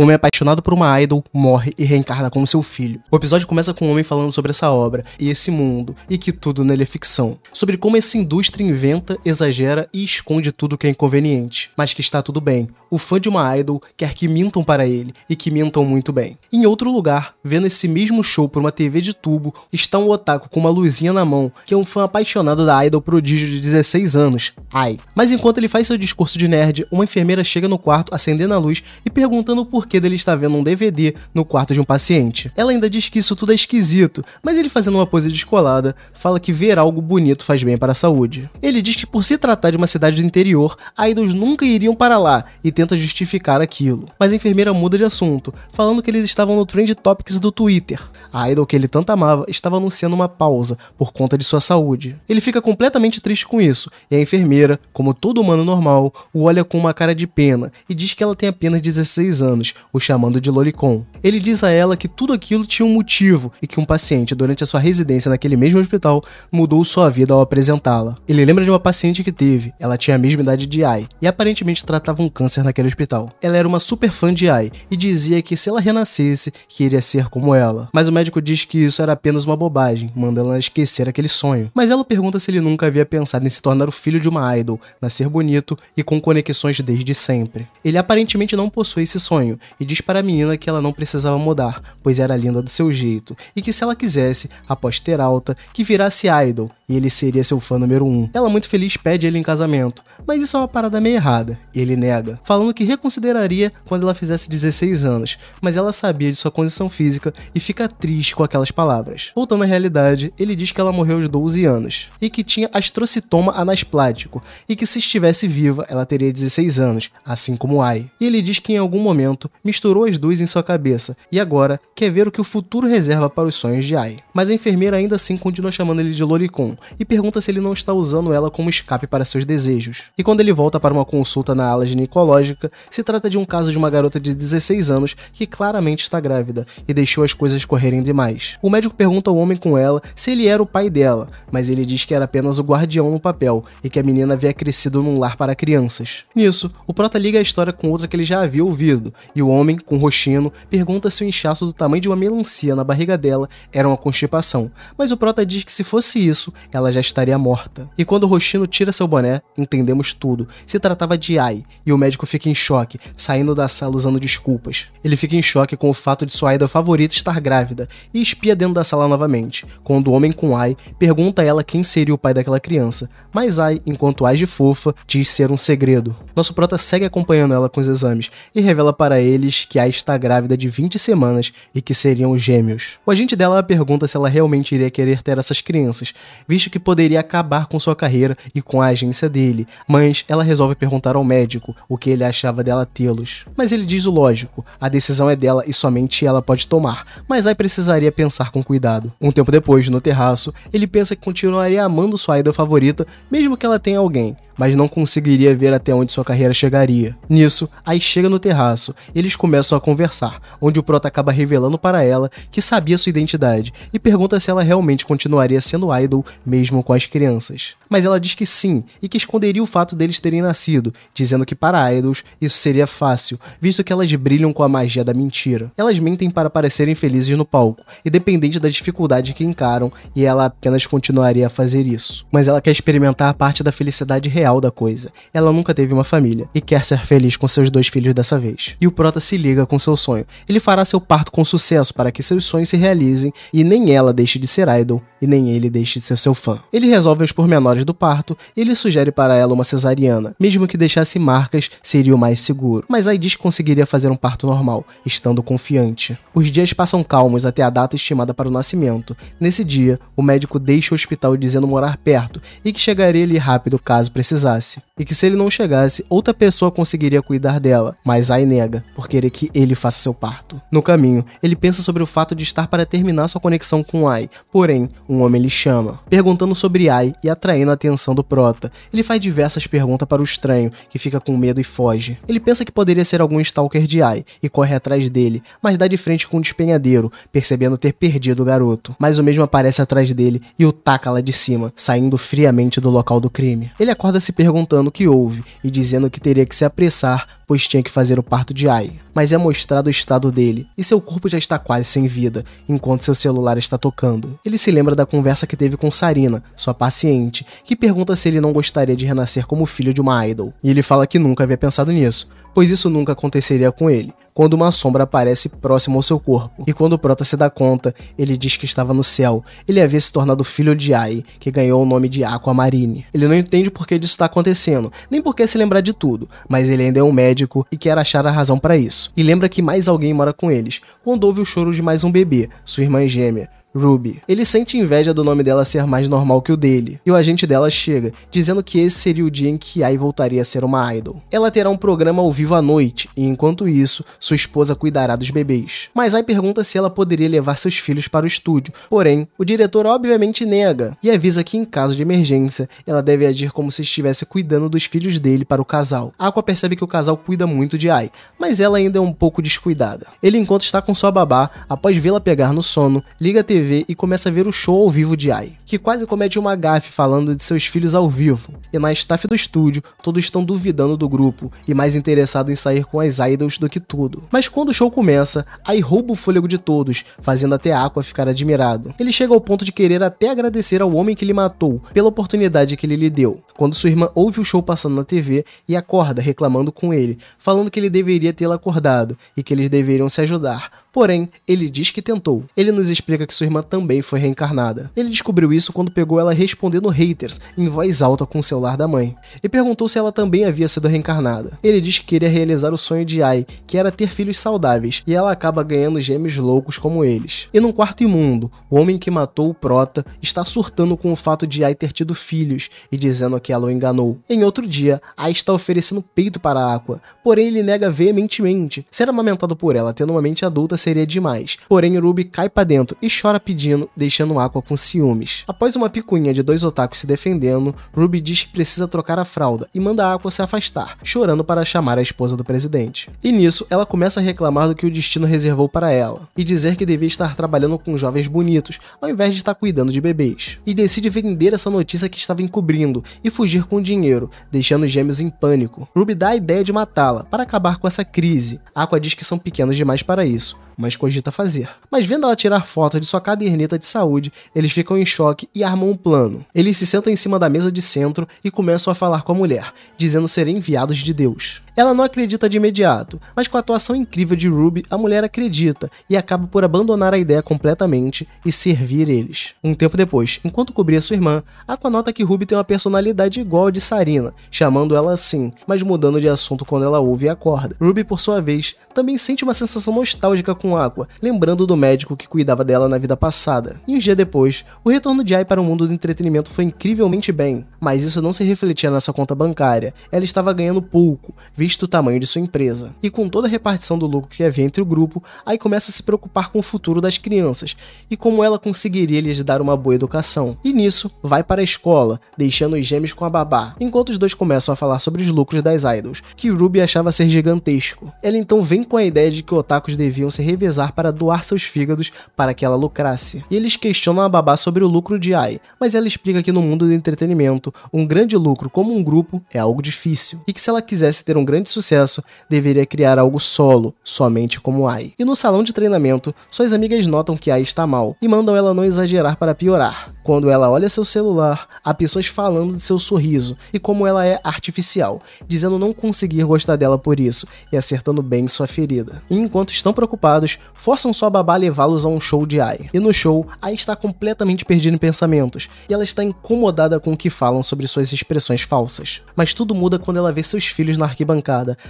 um homem apaixonado por uma idol morre e reencarna como seu filho. O episódio começa com um homem falando sobre essa obra e esse mundo, e que tudo nele é ficção. Sobre como essa indústria inventa, exagera e esconde tudo que é inconveniente, mas que está tudo bem. O fã de uma idol quer que mintam para ele, e que mintam muito bem. Em outro lugar, vendo esse mesmo show por uma TV de tubo, está um otaku com uma luzinha na mão, que é um fã apaixonado da idol prodígio de 16 anos. Ai. Mas enquanto ele faz seu discurso de nerd, uma enfermeira chega no quarto, acendendo a luz e perguntando por porquê dele estar vendo um DVD no quarto de um paciente. Ela ainda diz que isso tudo é esquisito, mas ele fazendo uma pose descolada, fala que ver algo bonito faz bem para a saúde. Ele diz que por se tratar de uma cidade do interior, idols nunca iriam para lá e tenta justificar aquilo. Mas a enfermeira muda de assunto, falando que eles estavam no Trend Topics do Twitter. A idol que ele tanto amava estava anunciando uma pausa por conta de sua saúde. Ele fica completamente triste com isso, e a enfermeira, como todo humano normal, o olha com uma cara de pena e diz que ela tem apenas 16 anos o chamando de lolicon. Ele diz a ela que tudo aquilo tinha um motivo e que um paciente, durante a sua residência naquele mesmo hospital, mudou sua vida ao apresentá-la. Ele lembra de uma paciente que teve, ela tinha a mesma idade de Ai e aparentemente tratava um câncer naquele hospital. Ela era uma super fã de Ai e dizia que se ela renascesse, queria ser como ela. Mas o médico diz que isso era apenas uma bobagem, manda ela esquecer aquele sonho. Mas ela pergunta se ele nunca havia pensado em se tornar o filho de uma idol, nascer bonito e com conexões desde sempre. Ele aparentemente não possui esse sonho, e diz para a menina que ela não precisava mudar, pois era linda do seu jeito, e que se ela quisesse, após ter alta, que virasse idol e ele seria seu fã número um. Ela, muito feliz, pede ele em casamento, mas isso é uma parada meio errada, e ele nega, falando que reconsideraria quando ela fizesse 16 anos, mas ela sabia de sua condição física e fica triste com aquelas palavras. Voltando à realidade, ele diz que ela morreu aos 12 anos e que tinha astrocitoma anasplático e que se estivesse viva, ela teria 16 anos, assim como Ai. E ele diz que em algum momento misturou as duas em sua cabeça e agora quer ver o que o futuro reserva para os sonhos de Ai. Mas a enfermeira ainda assim continua chamando ele de Loricon, e pergunta se ele não está usando ela como escape para seus desejos. E quando ele volta para uma consulta na ala ginecológica, se trata de um caso de uma garota de 16 anos que claramente está grávida e deixou as coisas correrem demais. O médico pergunta ao homem com ela se ele era o pai dela, mas ele diz que era apenas o guardião no papel e que a menina havia crescido num lar para crianças. Nisso, o Prota liga a história com outra que ele já havia ouvido, e o homem, com roxino, pergunta se o inchaço do tamanho de uma melancia na barriga dela era uma constipação, mas o Prota diz que se fosse isso, ela já estaria morta. E quando Roshino tira seu boné, entendemos tudo. Se tratava de Ai, e o médico fica em choque, saindo da sala usando desculpas. Ele fica em choque com o fato de sua ida favorita estar grávida e espia dentro da sala novamente, quando o homem com Ai pergunta a ela quem seria o pai daquela criança, mas Ai, enquanto age fofa, diz ser um segredo. Nosso prota segue acompanhando ela com os exames e revela para eles que Ai está grávida de 20 semanas e que seriam gêmeos. O agente dela pergunta se ela realmente iria querer ter essas crianças, visto visto que poderia acabar com sua carreira e com a agência dele, mas ela resolve perguntar ao médico o que ele achava dela tê-los. Mas ele diz o lógico, a decisão é dela e somente ela pode tomar, mas aí precisaria pensar com cuidado. Um tempo depois, no terraço, ele pensa que continuaria amando sua idol favorita, mesmo que ela tenha alguém, mas não conseguiria ver até onde sua carreira chegaria. Nisso, aí chega no terraço e eles começam a conversar, onde o prota acaba revelando para ela que sabia sua identidade e pergunta se ela realmente continuaria sendo idol mesmo com as crianças. Mas ela diz que sim e que esconderia o fato deles terem nascido, dizendo que para idols isso seria fácil, visto que elas brilham com a magia da mentira. Elas mentem para parecerem felizes no palco, independente da dificuldade que encaram, e ela apenas continuaria a fazer isso. Mas ela quer experimentar a parte da felicidade real real da coisa. Ela nunca teve uma família e quer ser feliz com seus dois filhos dessa vez. E o Prota se liga com seu sonho. Ele fará seu parto com sucesso para que seus sonhos se realizem e nem ela deixe de ser idol e nem ele deixe de ser seu fã. Ele resolve os pormenores do parto e ele sugere para ela uma cesariana. Mesmo que deixasse marcas, seria o mais seguro. Mas aí diz que conseguiria fazer um parto normal, estando confiante. Os dias passam calmos até a data estimada para o nascimento. Nesse dia, o médico deixa o hospital dizendo morar perto e que chegaria ali rápido caso precisasse precisasse e que se ele não chegasse, outra pessoa conseguiria cuidar dela, mas Ai nega, por querer que ele faça seu parto. No caminho, ele pensa sobre o fato de estar para terminar sua conexão com Ai, porém, um homem lhe chama, perguntando sobre Ai e atraindo a atenção do Prota. Ele faz diversas perguntas para o estranho, que fica com medo e foge. Ele pensa que poderia ser algum stalker de Ai e corre atrás dele, mas dá de frente com um despenhadeiro, percebendo ter perdido o garoto. Mas o mesmo aparece atrás dele e o taca lá de cima, saindo friamente do local do crime. Ele acorda se perguntando que houve e dizendo que teria que se apressar pois tinha que fazer o parto de Ai. Mas é mostrado o estado dele, e seu corpo já está quase sem vida, enquanto seu celular está tocando. Ele se lembra da conversa que teve com Sarina, sua paciente, que pergunta se ele não gostaria de renascer como filho de uma idol. E ele fala que nunca havia pensado nisso, pois isso nunca aconteceria com ele, quando uma sombra aparece próximo ao seu corpo. E quando o Prota se dá conta, ele diz que estava no céu, ele havia se tornado filho de Ai, que ganhou o nome de Aquamarine. Ele não entende por que isso está acontecendo, nem por que se lembrar de tudo, mas ele ainda é um médico médico e quer achar a razão para isso. E lembra que mais alguém mora com eles, quando ouve o choro de mais um bebê, sua irmã gêmea. Ruby. Ele sente inveja do nome dela ser mais normal que o dele, e o agente dela chega, dizendo que esse seria o dia em que Ai voltaria a ser uma idol. Ela terá um programa ao vivo à noite, e enquanto isso, sua esposa cuidará dos bebês. Mas Ai pergunta se ela poderia levar seus filhos para o estúdio, porém, o diretor obviamente nega, e avisa que em caso de emergência, ela deve agir como se estivesse cuidando dos filhos dele para o casal. Aqua percebe que o casal cuida muito de Ai, mas ela ainda é um pouco descuidada. Ele enquanto está com sua babá, após vê-la pegar no sono, liga a TV TV e começa a ver o show ao vivo de Ai, que quase comete uma gafe falando de seus filhos ao vivo. E na staff do estúdio, todos estão duvidando do grupo e mais interessados em sair com as idols do que tudo. Mas quando o show começa, Ai rouba o fôlego de todos, fazendo até Aqua ficar admirado. Ele chega ao ponto de querer até agradecer ao homem que lhe matou pela oportunidade que ele lhe deu. Quando sua irmã ouve o show passando na TV e acorda reclamando com ele, falando que ele deveria tê-la acordado e que eles deveriam se ajudar Porém, ele diz que tentou. Ele nos explica que sua irmã também foi reencarnada. Ele descobriu isso quando pegou ela respondendo haters em voz alta com o celular da mãe e perguntou se ela também havia sido reencarnada. Ele diz que queria realizar o sonho de Ai, que era ter filhos saudáveis, e ela acaba ganhando gêmeos loucos como eles. E num quarto imundo, o homem que matou o Prota está surtando com o fato de Ai ter tido filhos e dizendo que ela o enganou. Em outro dia, Ai está oferecendo peito para a Aqua, porém ele nega veementemente ser amamentado por ela, tendo uma mente adulta seria demais. Porém, Ruby cai para dentro e chora pedindo, deixando Aqua com ciúmes. Após uma picuinha de dois otakus se defendendo, Ruby diz que precisa trocar a fralda e manda Aqua se afastar, chorando para chamar a esposa do presidente. E nisso, ela começa a reclamar do que o destino reservou para ela, e dizer que devia estar trabalhando com jovens bonitos, ao invés de estar cuidando de bebês. E decide vender essa notícia que estava encobrindo e fugir com o dinheiro, deixando os gêmeos em pânico. Ruby dá a ideia de matá-la para acabar com essa crise. Aqua diz que são pequenos demais para isso, mas cogita fazer. Mas vendo ela tirar fotos de sua caderneta de saúde, eles ficam em choque e armam um plano. Eles se sentam em cima da mesa de centro e começam a falar com a mulher, dizendo ser enviados de Deus. Ela não acredita de imediato, mas com a atuação incrível de Ruby, a mulher acredita e acaba por abandonar a ideia completamente e servir eles. Um tempo depois, enquanto cobria sua irmã, Aqua nota que Ruby tem uma personalidade igual a de Sarina, chamando ela assim, mas mudando de assunto quando ela ouve e acorda. Ruby, por sua vez, também sente uma sensação nostálgica com Aqua, lembrando do médico que cuidava dela na vida passada. E um dia depois, o retorno de Ai para o mundo do entretenimento foi incrivelmente bem, mas isso não se refletia na sua conta bancária. Ela estava ganhando pouco, visto o tamanho de sua empresa. E com toda a repartição do lucro que havia entre o grupo, aí começa a se preocupar com o futuro das crianças e como ela conseguiria lhes dar uma boa educação. E nisso, vai para a escola, deixando os gêmeos com a babá, enquanto os dois começam a falar sobre os lucros das idols, que Ruby achava ser gigantesco. Ela então vem com a ideia de que otakus deviam se revezar para doar seus fígados para que ela lucrasse. E eles questionam a babá sobre o lucro de Ai, mas ela explica que no mundo do entretenimento, um grande lucro como um grupo é algo difícil, e que se ela quisesse ter um grande sucesso, deveria criar algo solo, somente como Ai. E no salão de treinamento, suas amigas notam que Ai está mal e mandam ela não exagerar para piorar. Quando ela olha seu celular, há pessoas falando de seu sorriso e como ela é artificial, dizendo não conseguir gostar dela por isso e acertando bem sua ferida. E enquanto estão preocupados, forçam sua babá a levá-los a um show de Ai. E no show, Ai está completamente perdida em pensamentos e ela está incomodada com o que falam sobre suas expressões falsas. Mas tudo muda quando ela vê seus filhos na arquibancada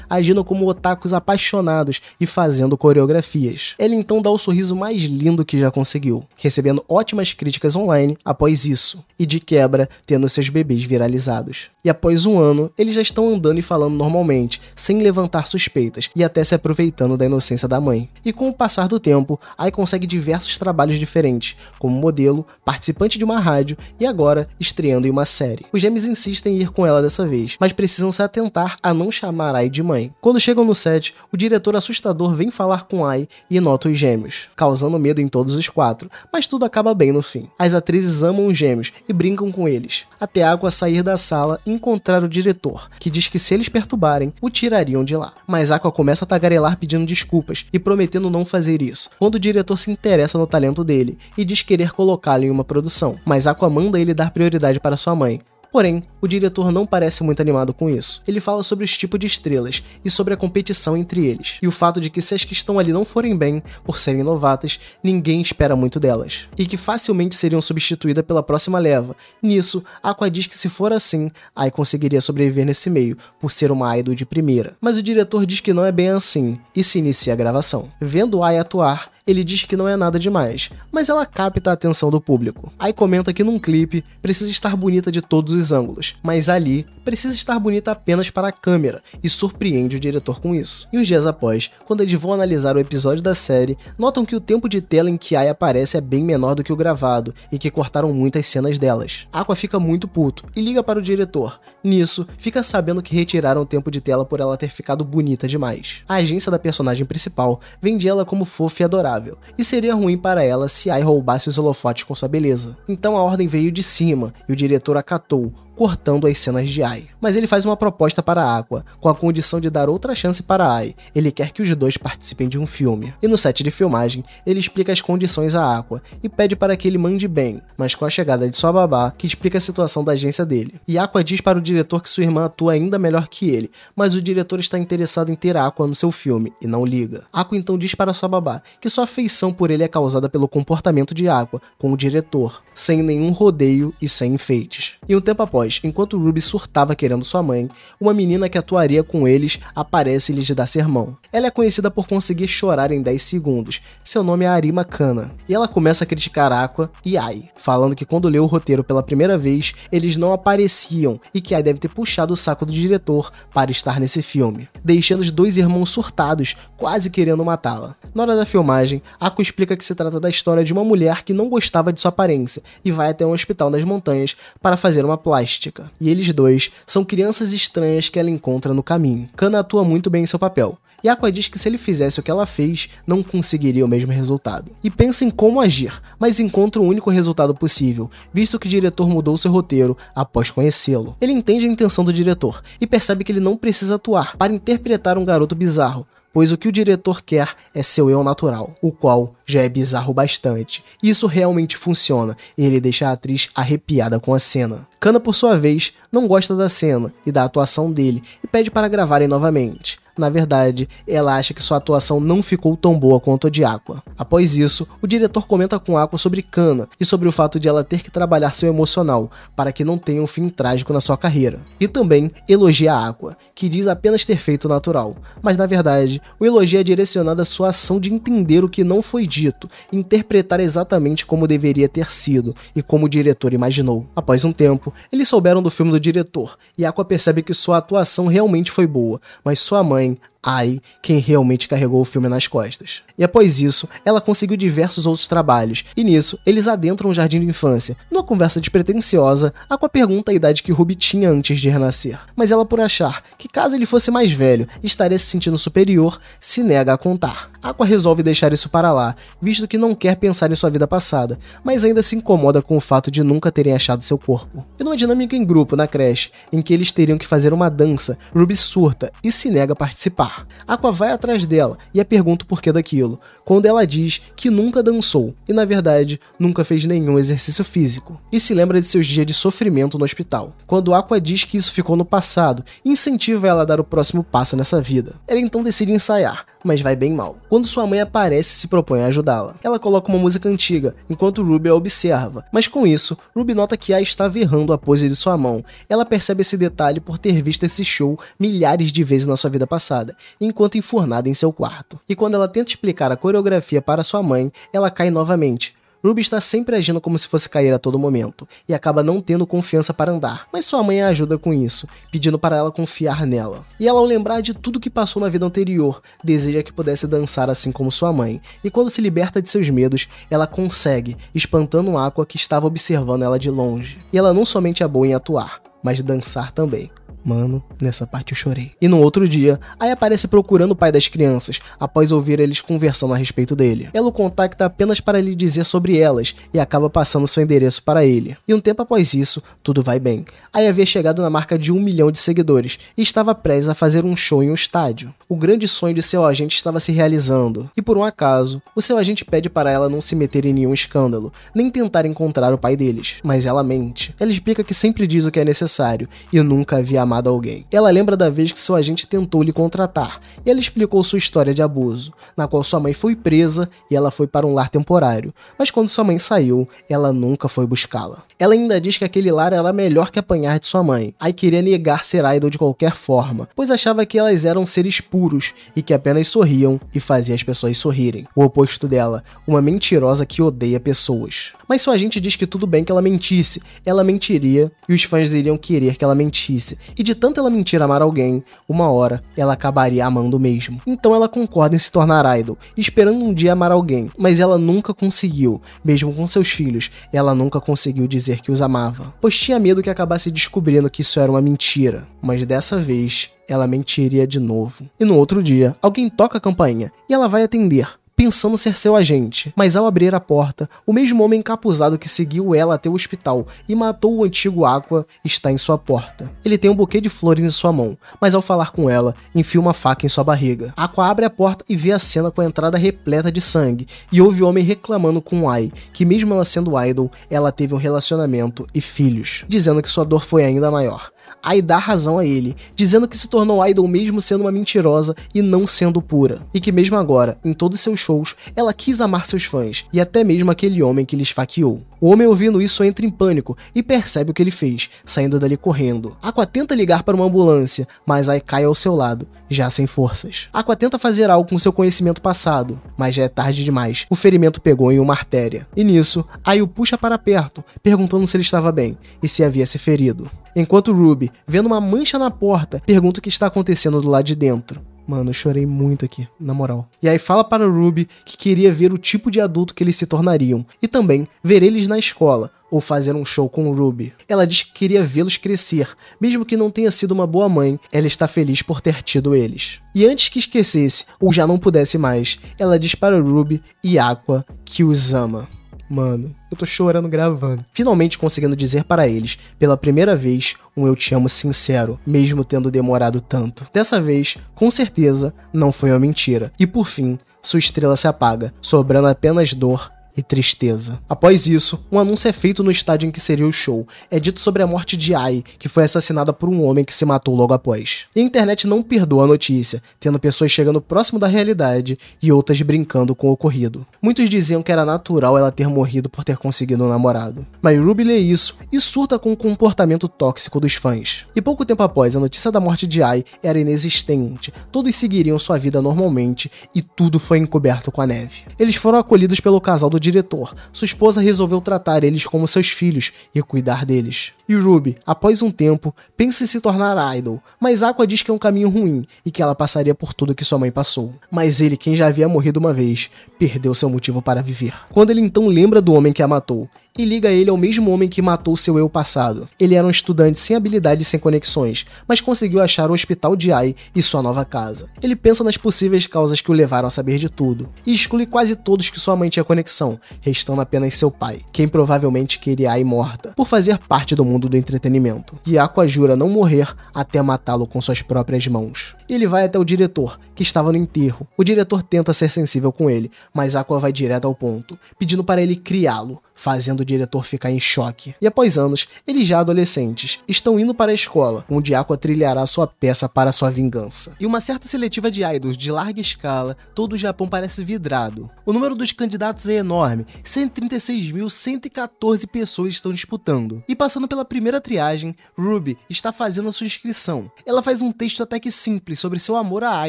agindo como otakus apaixonados e fazendo coreografias. Ele então dá o sorriso mais lindo que já conseguiu, recebendo ótimas críticas online após isso, e de quebra, tendo seus bebês viralizados e após um ano, eles já estão andando e falando normalmente, sem levantar suspeitas e até se aproveitando da inocência da mãe. E com o passar do tempo, Ai consegue diversos trabalhos diferentes, como modelo, participante de uma rádio e agora estreando em uma série. Os gêmeos insistem em ir com ela dessa vez, mas precisam se atentar a não chamar Ai de mãe. Quando chegam no set, o diretor assustador vem falar com Ai e nota os gêmeos, causando medo em todos os quatro, mas tudo acaba bem no fim. As atrizes amam os gêmeos e brincam com eles, até a água sair da sala encontrar o diretor, que diz que se eles perturbarem, o tirariam de lá. Mas Aqua começa a tagarelar pedindo desculpas e prometendo não fazer isso, quando o diretor se interessa no talento dele e diz querer colocá-lo em uma produção. Mas Aqua manda ele dar prioridade para sua mãe, Porém, o diretor não parece muito animado com isso. Ele fala sobre os tipos de estrelas e sobre a competição entre eles, e o fato de que se as que estão ali não forem bem, por serem novatas, ninguém espera muito delas, e que facilmente seriam substituídas pela próxima leva. Nisso, Aqua diz que se for assim, Ai conseguiria sobreviver nesse meio, por ser uma idol de primeira. Mas o diretor diz que não é bem assim, e se inicia a gravação. Vendo Ai atuar, ele diz que não é nada demais, mas ela capta a atenção do público. Aí comenta que num clipe precisa estar bonita de todos os ângulos, mas ali precisa estar bonita apenas para a câmera e surpreende o diretor com isso. E uns dias após, quando eles vão analisar o episódio da série, notam que o tempo de tela em que Aya aparece é bem menor do que o gravado e que cortaram muitas cenas delas. Aqua fica muito puto e liga para o diretor. Nisso, fica sabendo que retiraram o tempo de tela por ela ter ficado bonita demais. A agência da personagem principal vende ela como fofa e adorável e seria ruim para ela se Ai roubasse os holofotes com sua beleza. Então a ordem veio de cima e o diretor acatou, cortando as cenas de Ai. Mas ele faz uma proposta para a Aqua, com a condição de dar outra chance para Ai. Ele quer que os dois participem de um filme. E no set de filmagem, ele explica as condições a Aqua e pede para que ele mande bem, mas com a chegada de sua babá, que explica a situação da agência dele. E Aqua diz para o diretor que sua irmã atua ainda melhor que ele, mas o diretor está interessado em ter Aqua no seu filme e não liga. Aqua então diz para sua babá que sua afeição por ele é causada pelo comportamento de Aqua com o diretor, sem nenhum rodeio e sem enfeites. E um tempo após, enquanto Ruby surtava querendo sua mãe, uma menina que atuaria com eles aparece e lhes dá sermão. Ela é conhecida por conseguir chorar em 10 segundos, seu nome é Arima Kana, e ela começa a criticar Aqua e Ai, falando que quando leu o roteiro pela primeira vez, eles não apareciam e que Ai deve ter puxado o saco do diretor para estar nesse filme, deixando os dois irmãos surtados, quase querendo matá-la. Na hora da filmagem, Aqua explica que se trata da história de uma mulher que não gostava de sua aparência e vai até um hospital nas montanhas para fazer uma plástica. E eles dois são crianças estranhas que ela encontra no caminho. Kana atua muito bem em seu papel. E Aqua diz que se ele fizesse o que ela fez, não conseguiria o mesmo resultado. E pensa em como agir, mas encontra o único resultado possível, visto que o diretor mudou seu roteiro após conhecê-lo. Ele entende a intenção do diretor e percebe que ele não precisa atuar para interpretar um garoto bizarro, pois o que o diretor quer é seu eu natural, o qual já é bizarro bastante. Isso realmente funciona e ele deixa a atriz arrepiada com a cena. Kana, por sua vez, não gosta da cena e da atuação dele e pede para gravarem novamente. Na verdade, ela acha que sua atuação não ficou tão boa quanto a de Aqua. Após isso, o diretor comenta com Aqua sobre Kana e sobre o fato de ela ter que trabalhar seu emocional para que não tenha um fim trágico na sua carreira. E também elogia Aqua, que diz apenas ter feito natural, mas na verdade, o elogio é direcionado à sua ação de entender o que não foi dito, interpretar exatamente como deveria ter sido e como o diretor imaginou. Após um tempo, eles souberam do filme do diretor e Aqua percebe que sua atuação realmente foi boa, mas sua mãe saying, Ai quem realmente carregou o filme nas costas. E após isso, ela conseguiu diversos outros trabalhos, e nisso eles adentram o jardim de infância, numa conversa despretensiosa, a ah, com a pergunta a idade que Ruby tinha antes de renascer. Mas ela, por achar que caso ele fosse mais velho estaria se sentindo superior, se nega a contar. Aqua resolve deixar isso para lá, visto que não quer pensar em sua vida passada, mas ainda se incomoda com o fato de nunca terem achado seu corpo. E numa dinâmica em grupo na creche, em que eles teriam que fazer uma dança, Ruby surta e se nega a participar. Aqua vai atrás dela e a pergunta o porquê daquilo, quando ela diz que nunca dançou e, na verdade, nunca fez nenhum exercício físico, e se lembra de seus dias de sofrimento no hospital. Quando Aqua diz que isso ficou no passado, incentiva ela a dar o próximo passo nessa vida. Ela então decide ensaiar, mas vai bem mal. Quando sua mãe aparece e se propõe a ajudá-la, ela coloca uma música antiga, enquanto Ruby a observa, mas com isso, Ruby nota que A estava errando a pose de sua mão. Ela percebe esse detalhe por ter visto esse show milhares de vezes na sua vida passada enquanto enfurnada em seu quarto. E quando ela tenta explicar a coreografia para sua mãe, ela cai novamente, Ruby está sempre agindo como se fosse cair a todo momento, e acaba não tendo confiança para andar, mas sua mãe a ajuda com isso, pedindo para ela confiar nela. E ela, ao lembrar de tudo que passou na vida anterior, deseja que pudesse dançar assim como sua mãe, e quando se liberta de seus medos, ela consegue, espantando um Aqua que estava observando ela de longe. E ela não somente é boa em atuar, mas dançar também. Mano, nessa parte eu chorei. E no outro dia, Aya aparece procurando o pai das crianças, após ouvir eles conversando a respeito dele. Ela o contacta apenas para lhe dizer sobre elas e acaba passando seu endereço para ele. E um tempo após isso, tudo vai bem. Aya havia chegado na marca de um milhão de seguidores e estava prestes a fazer um show em um estádio. O grande sonho de seu agente estava se realizando. E por um acaso, o seu agente pede para ela não se meter em nenhum escândalo, nem tentar encontrar o pai deles. Mas ela mente. Ela explica que sempre diz o que é necessário e nunca havia alguém. Ela lembra da vez que seu agente tentou lhe contratar e ela explicou sua história de abuso, na qual sua mãe foi presa e ela foi para um lar temporário, mas quando sua mãe saiu, ela nunca foi buscá-la. Ela ainda diz que aquele lar era melhor que apanhar de sua mãe, aí queria negar ser idol de qualquer forma, pois achava que elas eram seres puros e que apenas sorriam e faziam as pessoas sorrirem. O oposto dela, uma mentirosa que odeia pessoas. Mas sua agente diz que tudo bem que ela mentisse. Ela mentiria e os fãs iriam querer que ela mentisse. E de tanto ela mentir amar alguém, uma hora ela acabaria amando mesmo. Então ela concorda em se tornar idol, esperando um dia amar alguém, mas ela nunca conseguiu, mesmo com seus filhos, ela nunca conseguiu dizer que os amava, pois tinha medo que acabasse descobrindo que isso era uma mentira. Mas dessa vez, ela mentiria de novo. E no outro dia, alguém toca a campainha e ela vai atender, pensando ser seu agente. Mas ao abrir a porta, o mesmo homem encapuzado que seguiu ela até o hospital e matou o antigo Aqua está em sua porta. Ele tem um buquê de flores em sua mão, mas ao falar com ela, enfia uma faca em sua barriga. Aqua abre a porta e vê a cena com a entrada repleta de sangue e ouve o homem reclamando com Ai que mesmo ela sendo idol, ela teve um relacionamento e filhos, dizendo que sua dor foi ainda maior aí dá razão a ele, dizendo que se tornou idol mesmo sendo uma mentirosa e não sendo pura. E que mesmo agora, em todos seus shows, ela quis amar seus fãs e até mesmo aquele homem que lhe esfaqueou. O homem ouvindo isso entra em pânico e percebe o que ele fez, saindo dali correndo. Aqua tenta ligar para uma ambulância, mas Ai cai ao seu lado, já sem forças. Aqua tenta fazer algo com seu conhecimento passado, mas já é tarde demais. O ferimento pegou em uma artéria. E nisso, o puxa para perto, perguntando se ele estava bem e se havia se ferido enquanto Ruby, vendo uma mancha na porta, pergunta o que está acontecendo do lado de dentro. Mano, eu chorei muito aqui, na moral. E aí fala para Ruby que queria ver o tipo de adulto que eles se tornariam e também ver eles na escola ou fazer um show com Ruby. Ela diz que queria vê-los crescer, mesmo que não tenha sido uma boa mãe, ela está feliz por ter tido eles. E antes que esquecesse ou já não pudesse mais, ela diz para Ruby e Aqua que os ama. Mano, eu tô chorando gravando. Finalmente conseguindo dizer para eles, pela primeira vez, um eu te amo sincero, mesmo tendo demorado tanto. Dessa vez, com certeza, não foi uma mentira. E por fim, sua estrela se apaga, sobrando apenas dor e tristeza. Após isso, um anúncio é feito no estádio em que seria o show. É dito sobre a morte de Ai, que foi assassinada por um homem que se matou logo após. E a internet não perdoa a notícia, tendo pessoas chegando próximo da realidade e outras brincando com o ocorrido. Muitos diziam que era natural ela ter morrido por ter conseguido um namorado. Mas Ruby lê isso e surta com o comportamento tóxico dos fãs. E pouco tempo após, a notícia da morte de Ai era inexistente, todos seguiriam sua vida normalmente e tudo foi encoberto com a neve. Eles foram acolhidos pelo casal do diretor. Sua esposa resolveu tratar eles como seus filhos e cuidar deles. E Ruby, após um tempo, pensa em se tornar idol, mas Aqua diz que é um caminho ruim e que ela passaria por tudo que sua mãe passou. Mas ele, quem já havia morrido uma vez, perdeu seu motivo para viver. Quando ele então lembra do homem que a matou e liga ele ao mesmo homem que matou seu eu passado. Ele era um estudante sem habilidades e sem conexões, mas conseguiu achar o hospital de Ai e sua nova casa. Ele pensa nas possíveis causas que o levaram a saber de tudo, e exclui quase todos que sua mãe tinha conexão, restando apenas seu pai, quem provavelmente queria Ai morta, por fazer parte do mundo do entretenimento. E Aqua jura não morrer até matá-lo com suas próprias mãos e ele vai até o diretor, que estava no enterro. O diretor tenta ser sensível com ele, mas Aqua vai direto ao ponto, pedindo para ele criá-lo, fazendo o diretor ficar em choque. E após anos, eles já adolescentes estão indo para a escola, onde Aqua trilhará sua peça para sua vingança. E uma certa seletiva de idols de larga escala, todo o Japão parece vidrado. O número dos candidatos é enorme, 136.114 pessoas estão disputando. E passando pela primeira triagem, Ruby está fazendo a sua inscrição. Ela faz um texto até que simples sobre seu amor a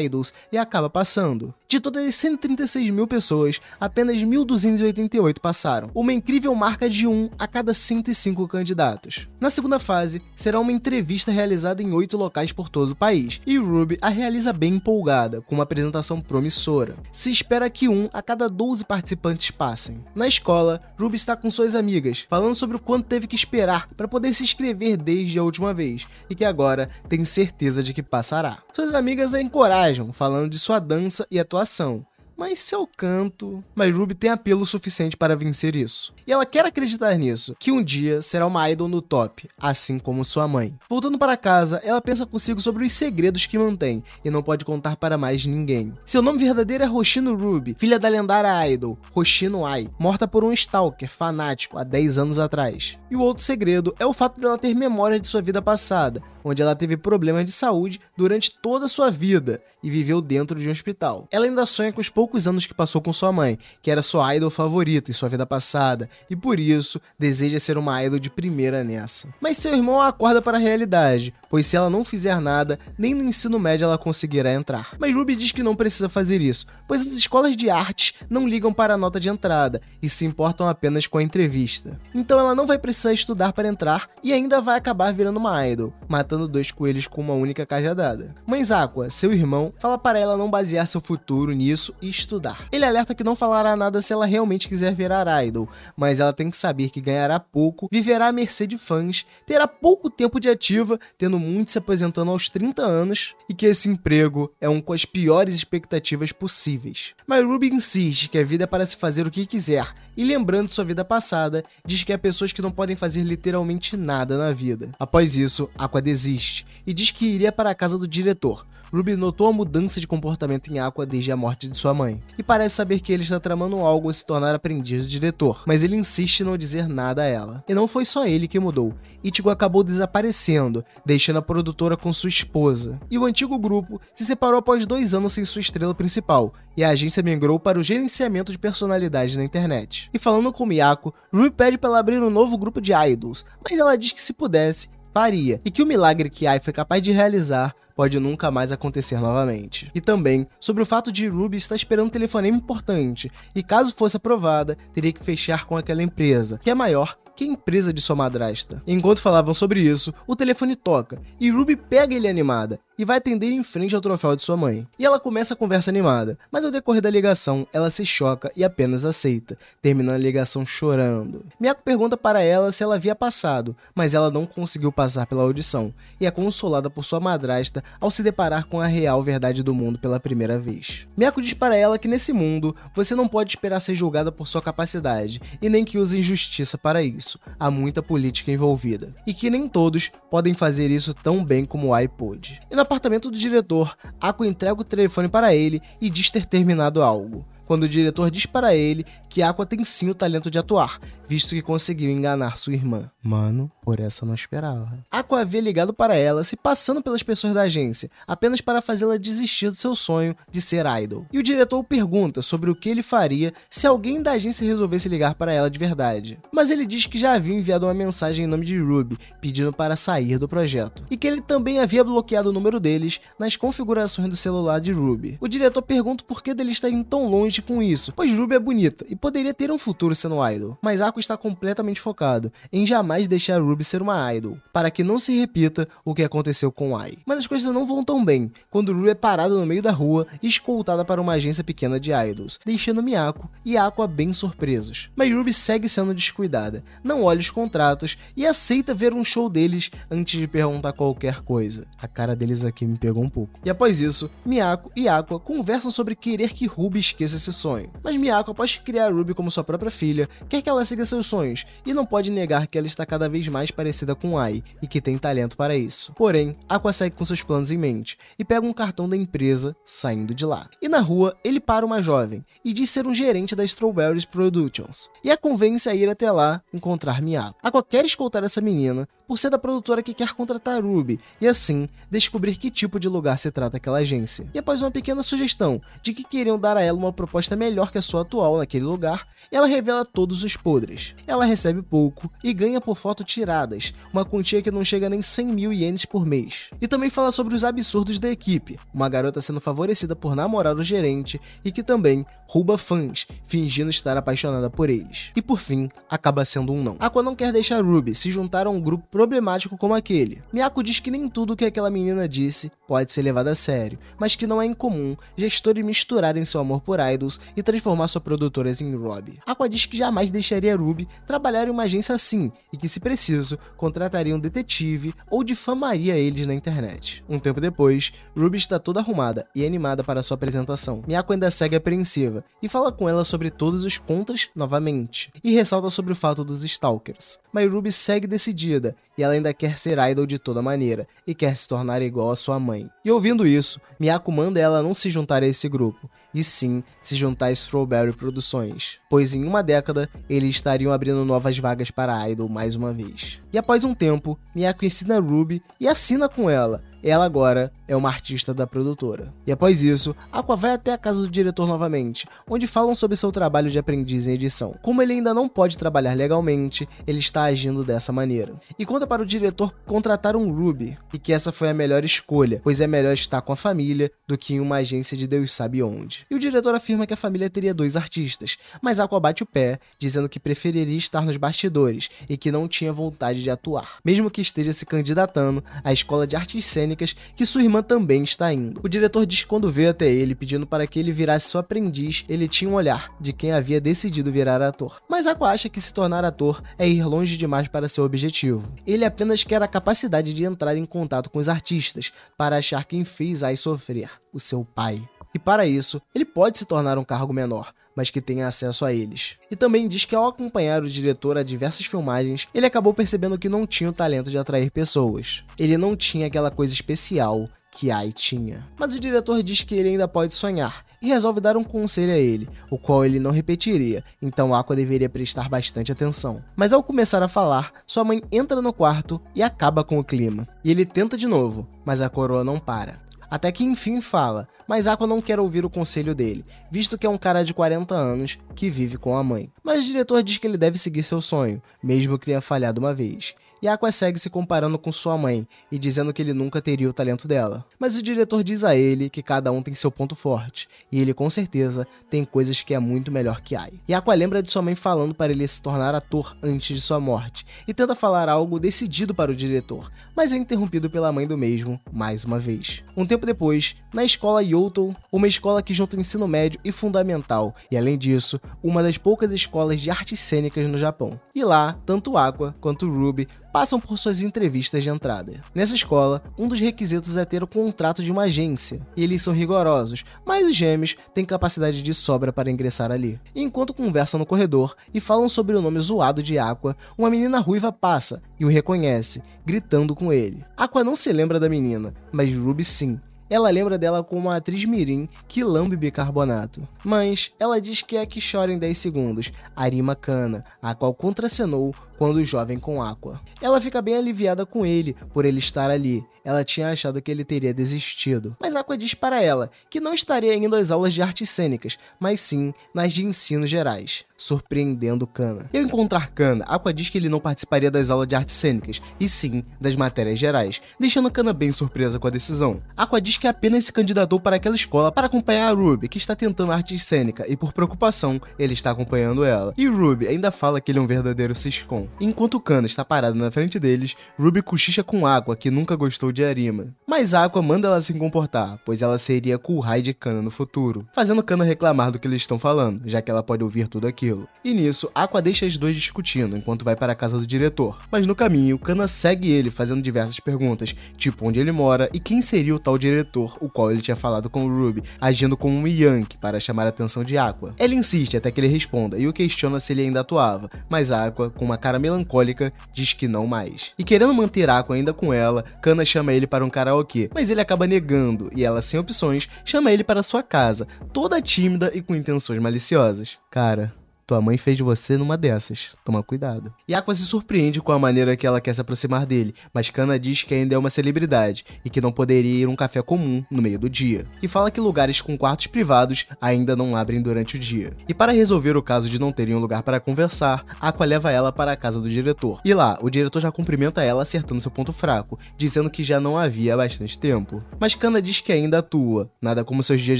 idols e acaba passando. De todas as 136 mil pessoas, apenas 1.288 passaram, uma incrível marca de 1 a cada 105 candidatos. Na segunda fase, será uma entrevista realizada em oito locais por todo o país, e Ruby a realiza bem empolgada, com uma apresentação promissora. Se espera que um a cada 12 participantes passem. Na escola, Ruby está com suas amigas, falando sobre o quanto teve que esperar para poder se inscrever desde a última vez, e que agora tem certeza de que passará. Suas amigas a encorajam, falando de sua dança e atuação. Mas seu canto. Mas Ruby tem apelo suficiente para vencer isso e ela quer acreditar nisso, que um dia será uma idol no top, assim como sua mãe. Voltando para casa, ela pensa consigo sobre os segredos que mantém e não pode contar para mais ninguém. Seu nome verdadeiro é Roshino Ruby, filha da lendária idol Roshino Ai, morta por um stalker fanático há 10 anos atrás. E o outro segredo é o fato dela ter memória de sua vida passada, onde ela teve problemas de saúde durante toda a sua vida e viveu dentro de um hospital. Ela ainda sonha com os poucos anos que passou com sua mãe, que era sua idol favorita em sua vida passada, e por isso deseja ser uma idol de primeira nessa. Mas seu irmão a acorda para a realidade, pois se ela não fizer nada, nem no ensino médio ela conseguirá entrar. Mas Ruby diz que não precisa fazer isso, pois as escolas de artes não ligam para a nota de entrada e se importam apenas com a entrevista. Então ela não vai precisar estudar para entrar e ainda vai acabar virando uma idol, matando dois coelhos com uma única cajadada. Mas Aqua, seu irmão, fala para ela não basear seu futuro nisso e estudar. Ele alerta que não falará nada se ela realmente quiser virar idol, mas ela tem que saber que ganhará pouco, viverá à mercê de fãs, terá pouco tempo de ativa, tendo muitos se aposentando aos 30 anos, e que esse emprego é um com as piores expectativas possíveis. Mas Ruby insiste que a vida é para se fazer o que quiser, e lembrando sua vida passada, diz que há pessoas que não podem fazer literalmente nada na vida. Após isso, Aqua desiste e diz que iria para a casa do diretor, Ruby notou a mudança de comportamento em Aqua desde a morte de sua mãe, e parece saber que ele está tramando algo a se tornar aprendiz do diretor, mas ele insiste em não dizer nada a ela. E não foi só ele que mudou. Ichigo acabou desaparecendo, deixando a produtora com sua esposa. E o antigo grupo se separou após dois anos sem sua estrela principal, e a agência migrou para o gerenciamento de personalidades na internet. E falando com Miyako, Ruby pede para ela abrir um novo grupo de idols, mas ela diz que se pudesse, faria e que o milagre que Ai foi capaz de realizar pode nunca mais acontecer novamente. E também sobre o fato de Ruby estar esperando um telefonema importante e caso fosse aprovada, teria que fechar com aquela empresa, que é maior que empresa de sua madrasta. Enquanto falavam sobre isso, o telefone toca e Ruby pega ele animada e vai atender em frente ao troféu de sua mãe. E ela começa a conversa animada, mas ao decorrer da ligação, ela se choca e apenas aceita, terminando a ligação chorando. Miyako pergunta para ela se ela havia passado, mas ela não conseguiu passar pela audição e é consolada por sua madrasta ao se deparar com a real verdade do mundo pela primeira vez. Miyako diz para ela que nesse mundo, você não pode esperar ser julgada por sua capacidade e nem que use injustiça para isso isso, há muita política envolvida, e que nem todos podem fazer isso tão bem como o iPod. E no apartamento do diretor, Aqua entrega o telefone para ele e diz ter terminado algo, quando o diretor diz para ele que Aqua tem sim o talento de atuar, visto que conseguiu enganar sua irmã. Mano, por essa eu não esperava. Aqua havia ligado para ela, se passando pelas pessoas da agência, apenas para fazê-la desistir do seu sonho de ser idol. E o diretor pergunta sobre o que ele faria se alguém da agência resolvesse ligar para ela de verdade. Mas ele diz que já havia enviado uma mensagem em nome de Ruby, pedindo para sair do projeto. E que ele também havia bloqueado o número deles nas configurações do celular de Ruby. O diretor pergunta por que dele está indo tão longe triste com isso, pois Ruby é bonita e poderia ter um futuro sendo idol, mas Ako está completamente focado em jamais deixar Ruby ser uma idol, para que não se repita o que aconteceu com Ai. Mas as coisas não vão tão bem, quando Ruby é parada no meio da rua e escoltada para uma agência pequena de idols, deixando Miyako e Aqua bem surpresos. Mas Ruby segue sendo descuidada, não olha os contratos e aceita ver um show deles antes de perguntar qualquer coisa. A cara deles aqui me pegou um pouco. E após isso, Miyako e Aqua conversam sobre querer que Ruby esqueça esse sonho. Mas Miyako, após criar Ruby como sua própria filha, quer que ela siga seus sonhos e não pode negar que ela está cada vez mais parecida com Ai e que tem talento para isso. Porém, Aqua segue com seus planos em mente e pega um cartão da empresa saindo de lá. E na rua, ele para uma jovem e diz ser um gerente da Strawberries Productions e a convence a ir até lá encontrar Miyako. Aqua quer escoltar essa menina, por ser da produtora que quer contratar Ruby e assim descobrir que tipo de lugar se trata aquela agência. E após uma pequena sugestão de que queriam dar a ela uma proposta melhor que a sua atual naquele lugar, ela revela todos os podres. Ela recebe pouco e ganha por foto tiradas, uma quantia que não chega nem 100 mil ienes por mês. E também fala sobre os absurdos da equipe, uma garota sendo favorecida por namorar o gerente e que também rouba fãs, fingindo estar apaixonada por eles. E por fim, acaba sendo um não. Aqua não quer deixar Ruby se juntar a um grupo problemático como aquele. Miyako diz que nem tudo o que aquela menina disse pode ser levado a sério, mas que não é incomum gestores misturarem seu amor por idols e transformar sua produtoras em Robbie. Aqua diz que jamais deixaria Ruby trabalhar em uma agência assim e que, se preciso, contrataria um detetive ou difamaria eles na internet. Um tempo depois, Ruby está toda arrumada e animada para sua apresentação. Miyako ainda segue apreensiva e fala com ela sobre todos os contras novamente, e ressalta sobre o fato dos Stalkers. Mas Ruby segue decidida e ela ainda quer ser idol de toda maneira e quer se tornar igual à sua mãe. E ouvindo isso, Miyako manda ela não se juntar a esse grupo e sim se juntar a Strawberry Produções, pois em uma década eles estariam abrindo novas vagas para Idol mais uma vez. E após um tempo, Miyako ensina Ruby e assina com ela. Ela agora é uma artista da produtora. E após isso, Aqua vai até a casa do diretor novamente, onde falam sobre seu trabalho de aprendiz em edição. Como ele ainda não pode trabalhar legalmente, ele está agindo dessa maneira. E conta para o diretor contratar um Ruby, e que essa foi a melhor escolha, pois é melhor estar com a família do que em uma agência de Deus sabe onde e o diretor afirma que a família teria dois artistas, mas Aqua bate o pé, dizendo que preferiria estar nos bastidores e que não tinha vontade de atuar, mesmo que esteja se candidatando à escola de artes cênicas que sua irmã também está indo. O diretor diz que quando veio até ele pedindo para que ele virasse seu aprendiz, ele tinha um olhar de quem havia decidido virar ator. Mas Aqua acha que se tornar ator é ir longe demais para seu objetivo. Ele apenas quer a capacidade de entrar em contato com os artistas para achar quem fez Ai sofrer, o seu pai e para isso, ele pode se tornar um cargo menor, mas que tenha acesso a eles. E também diz que ao acompanhar o diretor a diversas filmagens, ele acabou percebendo que não tinha o talento de atrair pessoas. Ele não tinha aquela coisa especial que Ai tinha. Mas o diretor diz que ele ainda pode sonhar e resolve dar um conselho a ele, o qual ele não repetiria, então Aqua deveria prestar bastante atenção. Mas ao começar a falar, sua mãe entra no quarto e acaba com o clima. E ele tenta de novo, mas a coroa não para. Até que enfim fala, mas Aqua não quer ouvir o conselho dele, visto que é um cara de 40 anos que vive com a mãe. Mas o diretor diz que ele deve seguir seu sonho, mesmo que tenha falhado uma vez e Aqua segue se comparando com sua mãe e dizendo que ele nunca teria o talento dela. Mas o diretor diz a ele que cada um tem seu ponto forte, e ele com certeza tem coisas que é muito melhor que Ai. E Aqua lembra de sua mãe falando para ele se tornar ator antes de sua morte, e tenta falar algo decidido para o diretor, mas é interrompido pela mãe do mesmo, mais uma vez. Um tempo depois, na escola Yoto, uma escola que junta o ensino médio e fundamental, e além disso, uma das poucas escolas de artes cênicas no Japão. E lá, tanto Aqua quanto Ruby passam por suas entrevistas de entrada. Nessa escola, um dos requisitos é ter o contrato de uma agência, e eles são rigorosos, mas os gêmeos têm capacidade de sobra para ingressar ali. Enquanto conversam no corredor e falam sobre o nome zoado de Aqua, uma menina ruiva passa e o reconhece, gritando com ele. Aqua não se lembra da menina, mas Ruby sim, ela lembra dela como a atriz Mirim que lambe bicarbonato. Mas ela diz que é que chora em 10 segundos, Arima Kana, a qual contracenou quando o jovem com Aqua. Ela fica bem aliviada com ele por ele estar ali. Ela tinha achado que ele teria desistido. Mas Aqua diz para ela que não estaria indo às aulas de artes cênicas, mas sim nas de ensino gerais, surpreendendo Kana. Ao encontrar Kana, Aqua diz que ele não participaria das aulas de artes cênicas, e sim das matérias gerais, deixando Kana bem surpresa com a decisão. Aqua diz que é apenas se candidatou para aquela escola para acompanhar a Ruby, que está tentando arte cênica, e por preocupação, ele está acompanhando ela. E Ruby ainda fala que ele é um verdadeiro ciscom. Enquanto Kana está parada na frente deles, Ruby cochicha com Aqua, que nunca gostou de Arima. Mas Aqua manda ela se comportar, pois ela seria o raio de Kana no futuro, fazendo Kana reclamar do que eles estão falando, já que ela pode ouvir tudo aquilo. E nisso, Aqua deixa as duas discutindo enquanto vai para a casa do diretor. Mas no caminho, Kana segue ele fazendo diversas perguntas, tipo onde ele mora e quem seria o tal diretor, o qual ele tinha falado com Ruby, agindo como um Yank para chamar a atenção de Aqua. Ela insiste até que ele responda e o questiona se ele ainda atuava, mas Aqua, com uma cara cara melancólica diz que não mais. E querendo manter Ako ainda com ela, Kana chama ele para um karaokê, mas ele acaba negando e ela, sem opções, chama ele para sua casa, toda tímida e com intenções maliciosas. Cara, tua mãe fez de você numa dessas. Toma cuidado. E Aqua se surpreende com a maneira que ela quer se aproximar dele, mas Kana diz que ainda é uma celebridade e que não poderia ir a um café comum no meio do dia. E fala que lugares com quartos privados ainda não abrem durante o dia. E para resolver o caso de não terem um lugar para conversar, Aqua leva ela para a casa do diretor. E lá, o diretor já cumprimenta ela acertando seu ponto fraco, dizendo que já não havia há bastante tempo. Mas Kana diz que ainda atua, nada como seus dias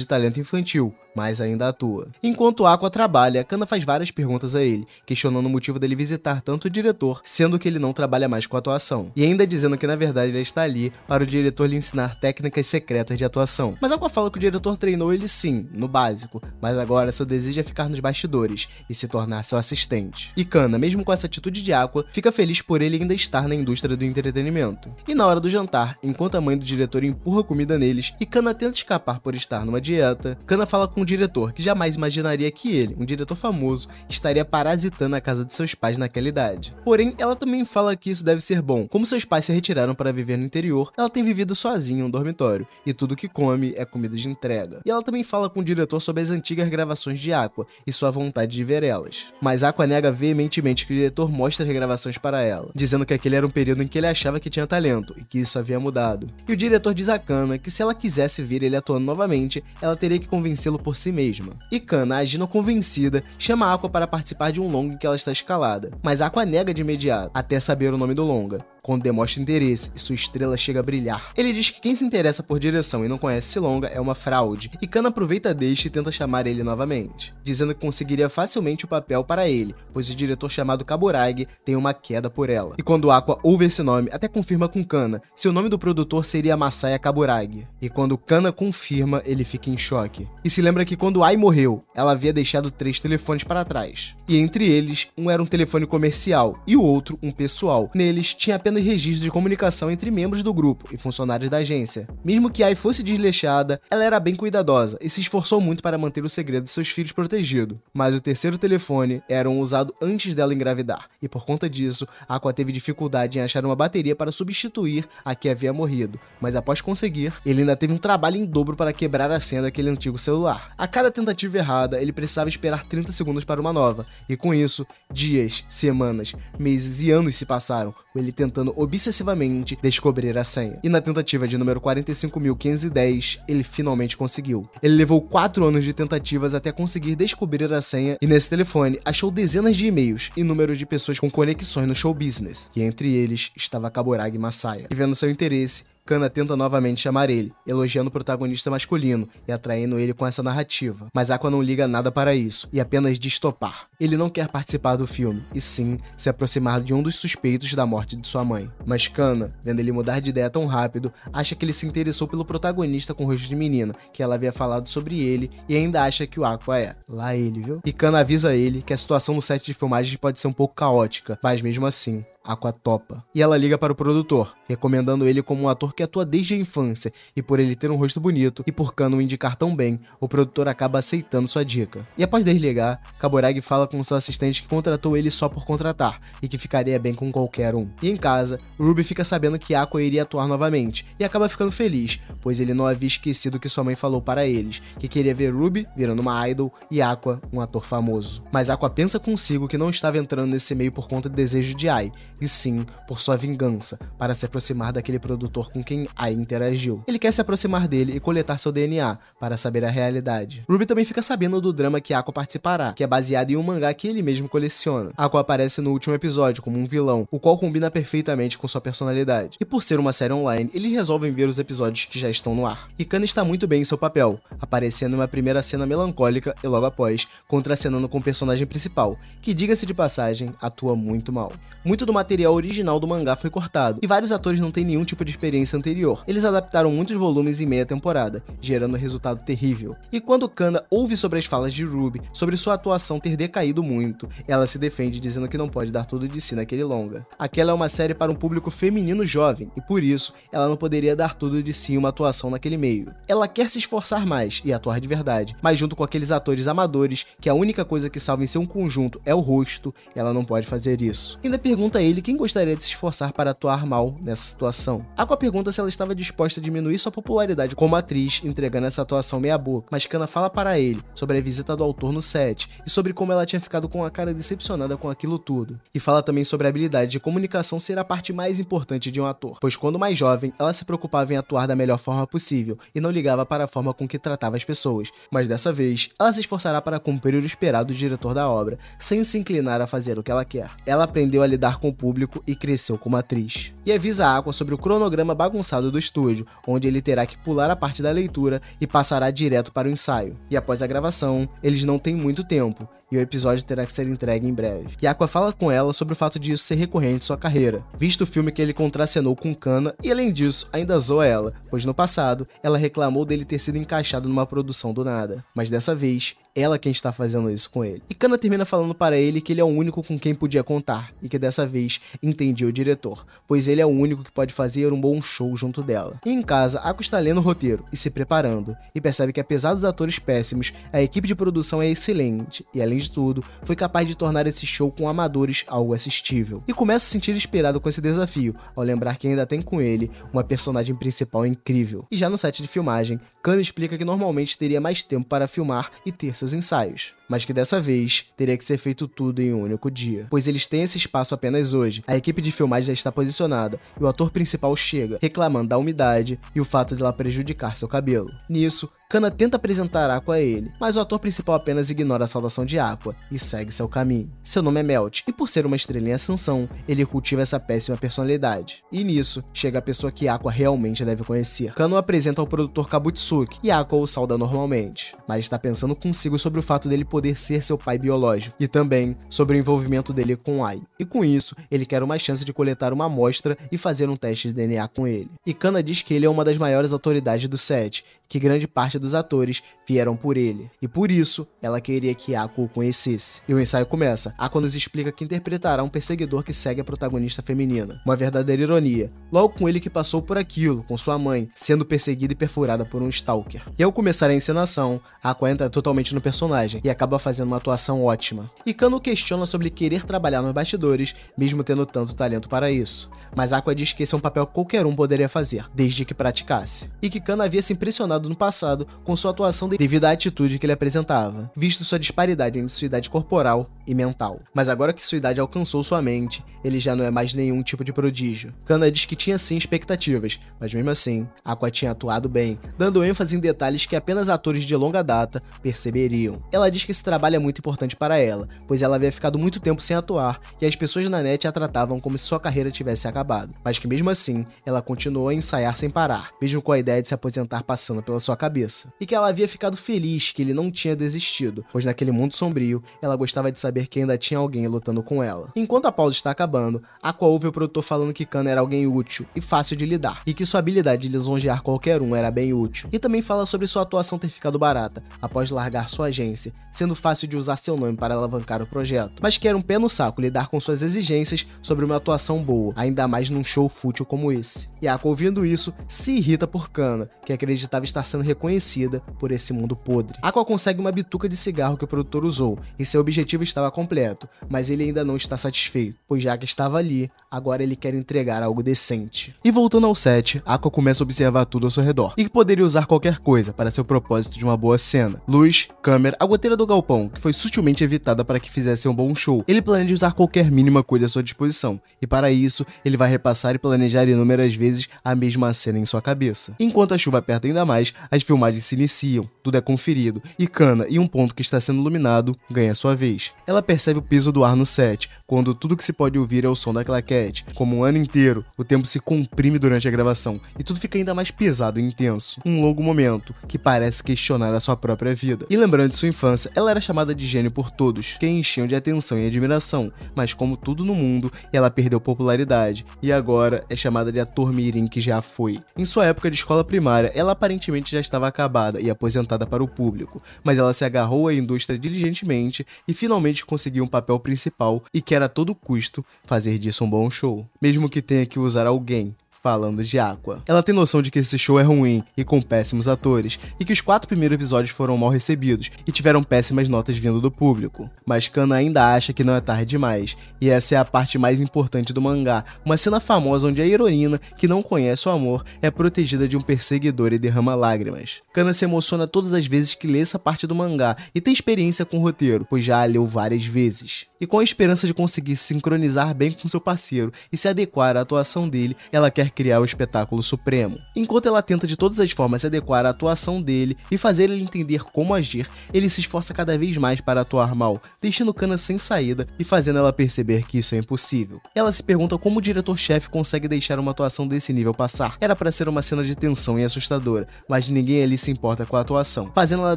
de talento infantil, mas ainda atua. Enquanto Aqua trabalha, Kana faz várias perguntas a ele, questionando o motivo dele visitar tanto o diretor, sendo que ele não trabalha mais com atuação, e ainda dizendo que na verdade ele está ali para o diretor lhe ensinar técnicas secretas de atuação. Mas Aqua fala que o diretor treinou ele sim, no básico, mas agora seu desejo é ficar nos bastidores e se tornar seu assistente. E Kana, mesmo com essa atitude de Aqua, fica feliz por ele ainda estar na indústria do entretenimento. E na hora do jantar, enquanto a mãe do diretor empurra comida neles e Kana tenta escapar por estar numa dieta, Kana fala com um diretor que jamais imaginaria que ele, um diretor famoso, estaria parasitando a casa de seus pais naquela idade. Porém, ela também fala que isso deve ser bom. Como seus pais se retiraram para viver no interior, ela tem vivido sozinha em um dormitório, e tudo que come é comida de entrega. E ela também fala com o diretor sobre as antigas gravações de Aqua e sua vontade de ver elas. Mas Aqua nega veementemente que o diretor mostra as gravações para ela, dizendo que aquele era um período em que ele achava que tinha talento e que isso havia mudado. E o diretor diz a Kana que se ela quisesse ver ele atuando novamente, ela teria que convencê-lo por por si mesma. E Kana, agindo convencida, chama Aqua para participar de um longa em que ela está escalada, mas Aqua nega de imediato, até saber o nome do longa quando demonstra interesse e sua estrela chega a brilhar. Ele diz que quem se interessa por direção e não conhece Silonga é uma fraude, e Kana aproveita deixa e tenta chamar ele novamente, dizendo que conseguiria facilmente o papel para ele, pois o diretor chamado Kaburagi tem uma queda por ela. E quando Aqua ouve esse nome, até confirma com Kana se o nome do produtor seria Masaya Kaburagi. E quando Kana confirma, ele fica em choque. E se lembra que quando Ai morreu, ela havia deixado três telefones para trás. E entre eles, um era um telefone comercial e o outro um pessoal. Neles tinha apenas tendo registro de comunicação entre membros do grupo e funcionários da agência. Mesmo que Ai fosse desleixada, ela era bem cuidadosa e se esforçou muito para manter o segredo de seus filhos protegido. Mas o terceiro telefone era um usado antes dela engravidar, e por conta disso, Aqua teve dificuldade em achar uma bateria para substituir a que havia morrido. Mas após conseguir, ele ainda teve um trabalho em dobro para quebrar a senha daquele antigo celular. A cada tentativa errada, ele precisava esperar 30 segundos para uma nova, e com isso, dias, semanas, meses e anos se passaram, com ele tentando tentando obsessivamente descobrir a senha. E na tentativa de número 45.510, ele finalmente conseguiu. Ele levou 4 anos de tentativas até conseguir descobrir a senha e nesse telefone achou dezenas de e-mails e número de pessoas com conexões no show business, e entre eles estava Kaboragi Masaya. E vendo seu interesse, Kana tenta novamente chamar ele, elogiando o protagonista masculino e atraindo ele com essa narrativa, mas Aqua não liga nada para isso e apenas diz topar. Ele não quer participar do filme, e sim se aproximar de um dos suspeitos da morte de sua mãe. Mas Kana, vendo ele mudar de ideia tão rápido, acha que ele se interessou pelo protagonista com o rosto de menina, que ela havia falado sobre ele e ainda acha que o Aqua é. Lá ele, viu? E Kana avisa ele que a situação no set de filmagens pode ser um pouco caótica, mas mesmo assim, Aquatopa. E ela liga para o produtor, recomendando ele como um ator que atua desde a infância, e por ele ter um rosto bonito e por Kano indicar tão bem, o produtor acaba aceitando sua dica. E após desligar, Kaburagi fala com seu assistente que contratou ele só por contratar e que ficaria bem com qualquer um. E em casa, Ruby fica sabendo que Aqua iria atuar novamente e acaba ficando feliz, pois ele não havia esquecido o que sua mãe falou para eles, que queria ver Ruby virando uma idol e Aqua um ator famoso. Mas Aqua pensa consigo que não estava entrando nesse meio por conta do desejo de Ai, e sim por sua vingança, para se aproximar daquele produtor com quem a interagiu. Ele quer se aproximar dele e coletar seu DNA, para saber a realidade. Ruby também fica sabendo do drama que Aqua participará, que é baseado em um mangá que ele mesmo coleciona. Aqua aparece no último episódio como um vilão, o qual combina perfeitamente com sua personalidade. E por ser uma série online, eles resolvem ver os episódios que já estão no ar. E Kana está muito bem em seu papel, aparecendo em uma primeira cena melancólica e logo após, contracenando com o personagem principal, que diga-se de passagem, atua muito mal. Muito do material material original do mangá foi cortado, e vários atores não têm nenhum tipo de experiência anterior. Eles adaptaram muitos volumes em meia temporada, gerando um resultado terrível. E quando Kanda ouve sobre as falas de Ruby, sobre sua atuação ter decaído muito, ela se defende dizendo que não pode dar tudo de si naquele longa. Aquela é uma série para um público feminino jovem, e por isso, ela não poderia dar tudo de si em uma atuação naquele meio. Ela quer se esforçar mais e atuar de verdade, mas junto com aqueles atores amadores que a única coisa que salva em seu conjunto é o rosto, ela não pode fazer isso. Ainda pergunta ele ele quem gostaria de se esforçar para atuar mal nessa situação. Aqua pergunta se ela estava disposta a diminuir sua popularidade como atriz, entregando essa atuação meia-boca, mas Kana fala para ele sobre a visita do autor no set e sobre como ela tinha ficado com a cara decepcionada com aquilo tudo. E fala também sobre a habilidade de comunicação ser a parte mais importante de um ator, pois quando mais jovem, ela se preocupava em atuar da melhor forma possível e não ligava para a forma com que tratava as pessoas, mas dessa vez, ela se esforçará para cumprir o esperado do diretor da obra, sem se inclinar a fazer o que ela quer. Ela aprendeu a lidar com o público e cresceu como atriz. E avisa a Aqua sobre o cronograma bagunçado do estúdio, onde ele terá que pular a parte da leitura e passará direto para o ensaio. E após a gravação, eles não têm muito tempo, e o episódio terá que ser entregue em breve. E fala com ela sobre o fato de isso ser recorrente em sua carreira, visto o filme que ele contracenou com Kana e além disso, ainda zoa ela, pois no passado, ela reclamou dele ter sido encaixado numa produção do nada. Mas dessa vez, ela quem está fazendo isso com ele. E Kana termina falando para ele que ele é o único com quem podia contar e que dessa vez entendia o diretor, pois ele é o único que pode fazer um bom show junto dela. E em casa, Ako está lendo o roteiro e se preparando, e percebe que apesar dos atores péssimos, a equipe de produção é excelente, e além de tudo, foi capaz de tornar esse show com amadores algo assistível. E começa a se sentir inspirado com esse desafio, ao lembrar que ainda tem com ele uma personagem principal incrível. E já no set de filmagem, Khan explica que normalmente teria mais tempo para filmar e ter seus ensaios, mas que dessa vez teria que ser feito tudo em um único dia, pois eles têm esse espaço apenas hoje. A equipe de filmagem já está posicionada e o ator principal chega, reclamando da umidade e o fato de ela prejudicar seu cabelo. Nisso, Kana tenta apresentar Aqua a ele, mas o ator principal apenas ignora a saudação de Aqua e segue seu caminho. Seu nome é Melt, e por ser uma estrela em ascensão, ele cultiva essa péssima personalidade. E nisso, chega a pessoa que Aqua realmente deve conhecer. Kano apresenta ao produtor Kabutsu Sasuke e Akko o sauda normalmente, mas está pensando consigo sobre o fato dele poder ser seu pai biológico e também sobre o envolvimento dele com Ai. E com isso, ele quer uma chance de coletar uma amostra e fazer um teste de DNA com ele. E Kana diz que ele é uma das maiores autoridades do set, que grande parte dos atores vieram por ele. E por isso, ela queria que Akko o conhecesse. E o ensaio começa. Akko nos explica que interpretará um perseguidor que segue a protagonista feminina. Uma verdadeira ironia. Logo com ele que passou por aquilo, com sua mãe, sendo perseguida e perfurada por um Stalker. E ao começar a encenação, Aqua entra é totalmente no personagem e acaba fazendo uma atuação ótima. E Kano questiona sobre querer trabalhar nos bastidores, mesmo tendo tanto talento para isso. Mas Aqua diz que esse é um papel que qualquer um poderia fazer, desde que praticasse. E que Kano havia se impressionado no passado com sua atuação devido à atitude que ele apresentava, visto sua disparidade entre sua idade corporal e mental. Mas agora que sua idade alcançou sua mente, ele já não é mais nenhum tipo de prodígio. Kana diz que tinha sim expectativas, mas mesmo assim, Aqua tinha atuado bem, dando ênfase ênfase em detalhes que apenas atores de longa data perceberiam. Ela diz que esse trabalho é muito importante para ela, pois ela havia ficado muito tempo sem atuar e as pessoas na net a tratavam como se sua carreira tivesse acabado, mas que mesmo assim ela continuou a ensaiar sem parar, mesmo com a ideia de se aposentar passando pela sua cabeça. E que ela havia ficado feliz que ele não tinha desistido, pois naquele mundo sombrio ela gostava de saber que ainda tinha alguém lutando com ela. Enquanto a pausa está acabando, Aqua ouve o produtor falando que Kana era alguém útil e fácil de lidar, e que sua habilidade de lisonjear qualquer um era bem útil. E também fala sobre sua atuação ter ficado barata, após largar sua agência, sendo fácil de usar seu nome para alavancar o projeto, mas que era um pé no saco lidar com suas exigências sobre uma atuação boa, ainda mais num show fútil como esse. Yako, ouvindo isso, se irrita por Kana, que acreditava estar sendo reconhecida por esse mundo podre. Aqua consegue uma bituca de cigarro que o produtor usou, e seu objetivo estava completo, mas ele ainda não está satisfeito, pois já que estava ali, agora ele quer entregar algo decente. E voltando ao set, Aqua começa a observar tudo ao seu redor, e poderia usar qualquer coisa para seu propósito de uma boa cena. Luz, câmera, a goteira do galpão, que foi sutilmente evitada para que fizesse um bom show. Ele planeja usar qualquer mínima coisa à sua disposição, e para isso, ele vai repassar e planejar inúmeras vezes a mesma cena em sua cabeça. Enquanto a chuva aperta ainda mais, as filmagens se iniciam, tudo é conferido, e Kana, e um ponto que está sendo iluminado, ganha sua vez. Ela percebe o peso do ar no set, quando tudo que se pode ouvir é o som da claquete. Como um ano inteiro, o tempo se comprime durante a gravação, e tudo fica ainda mais pesado e intenso. Um logo algum momento, que parece questionar a sua própria vida. E lembrando de sua infância, ela era chamada de gênio por todos, que enchiam de atenção e admiração, mas como tudo no mundo, ela perdeu popularidade e agora é chamada de a mirim que já foi. Em sua época de escola primária, ela aparentemente já estava acabada e aposentada para o público, mas ela se agarrou à indústria diligentemente e finalmente conseguiu um papel principal e quer a todo custo fazer disso um bom show, mesmo que tenha que usar alguém falando de Aqua. Ela tem noção de que esse show é ruim e com péssimos atores, e que os quatro primeiros episódios foram mal recebidos e tiveram péssimas notas vindo do público. Mas Kana ainda acha que não é tarde demais, e essa é a parte mais importante do mangá, uma cena famosa onde a heroína, que não conhece o amor, é protegida de um perseguidor e derrama lágrimas. Kana se emociona todas as vezes que lê essa parte do mangá e tem experiência com o roteiro, pois já a leu várias vezes. E com a esperança de conseguir sincronizar bem com seu parceiro e se adequar à atuação dele, ela quer criar o espetáculo supremo. Enquanto ela tenta de todas as formas se adequar à atuação dele e fazer ele entender como agir, ele se esforça cada vez mais para atuar mal, deixando Kana sem saída e fazendo ela perceber que isso é impossível. Ela se pergunta como o diretor-chefe consegue deixar uma atuação desse nível passar. Era para ser uma cena de tensão e assustadora, mas ninguém ali se importa com a atuação, fazendo ela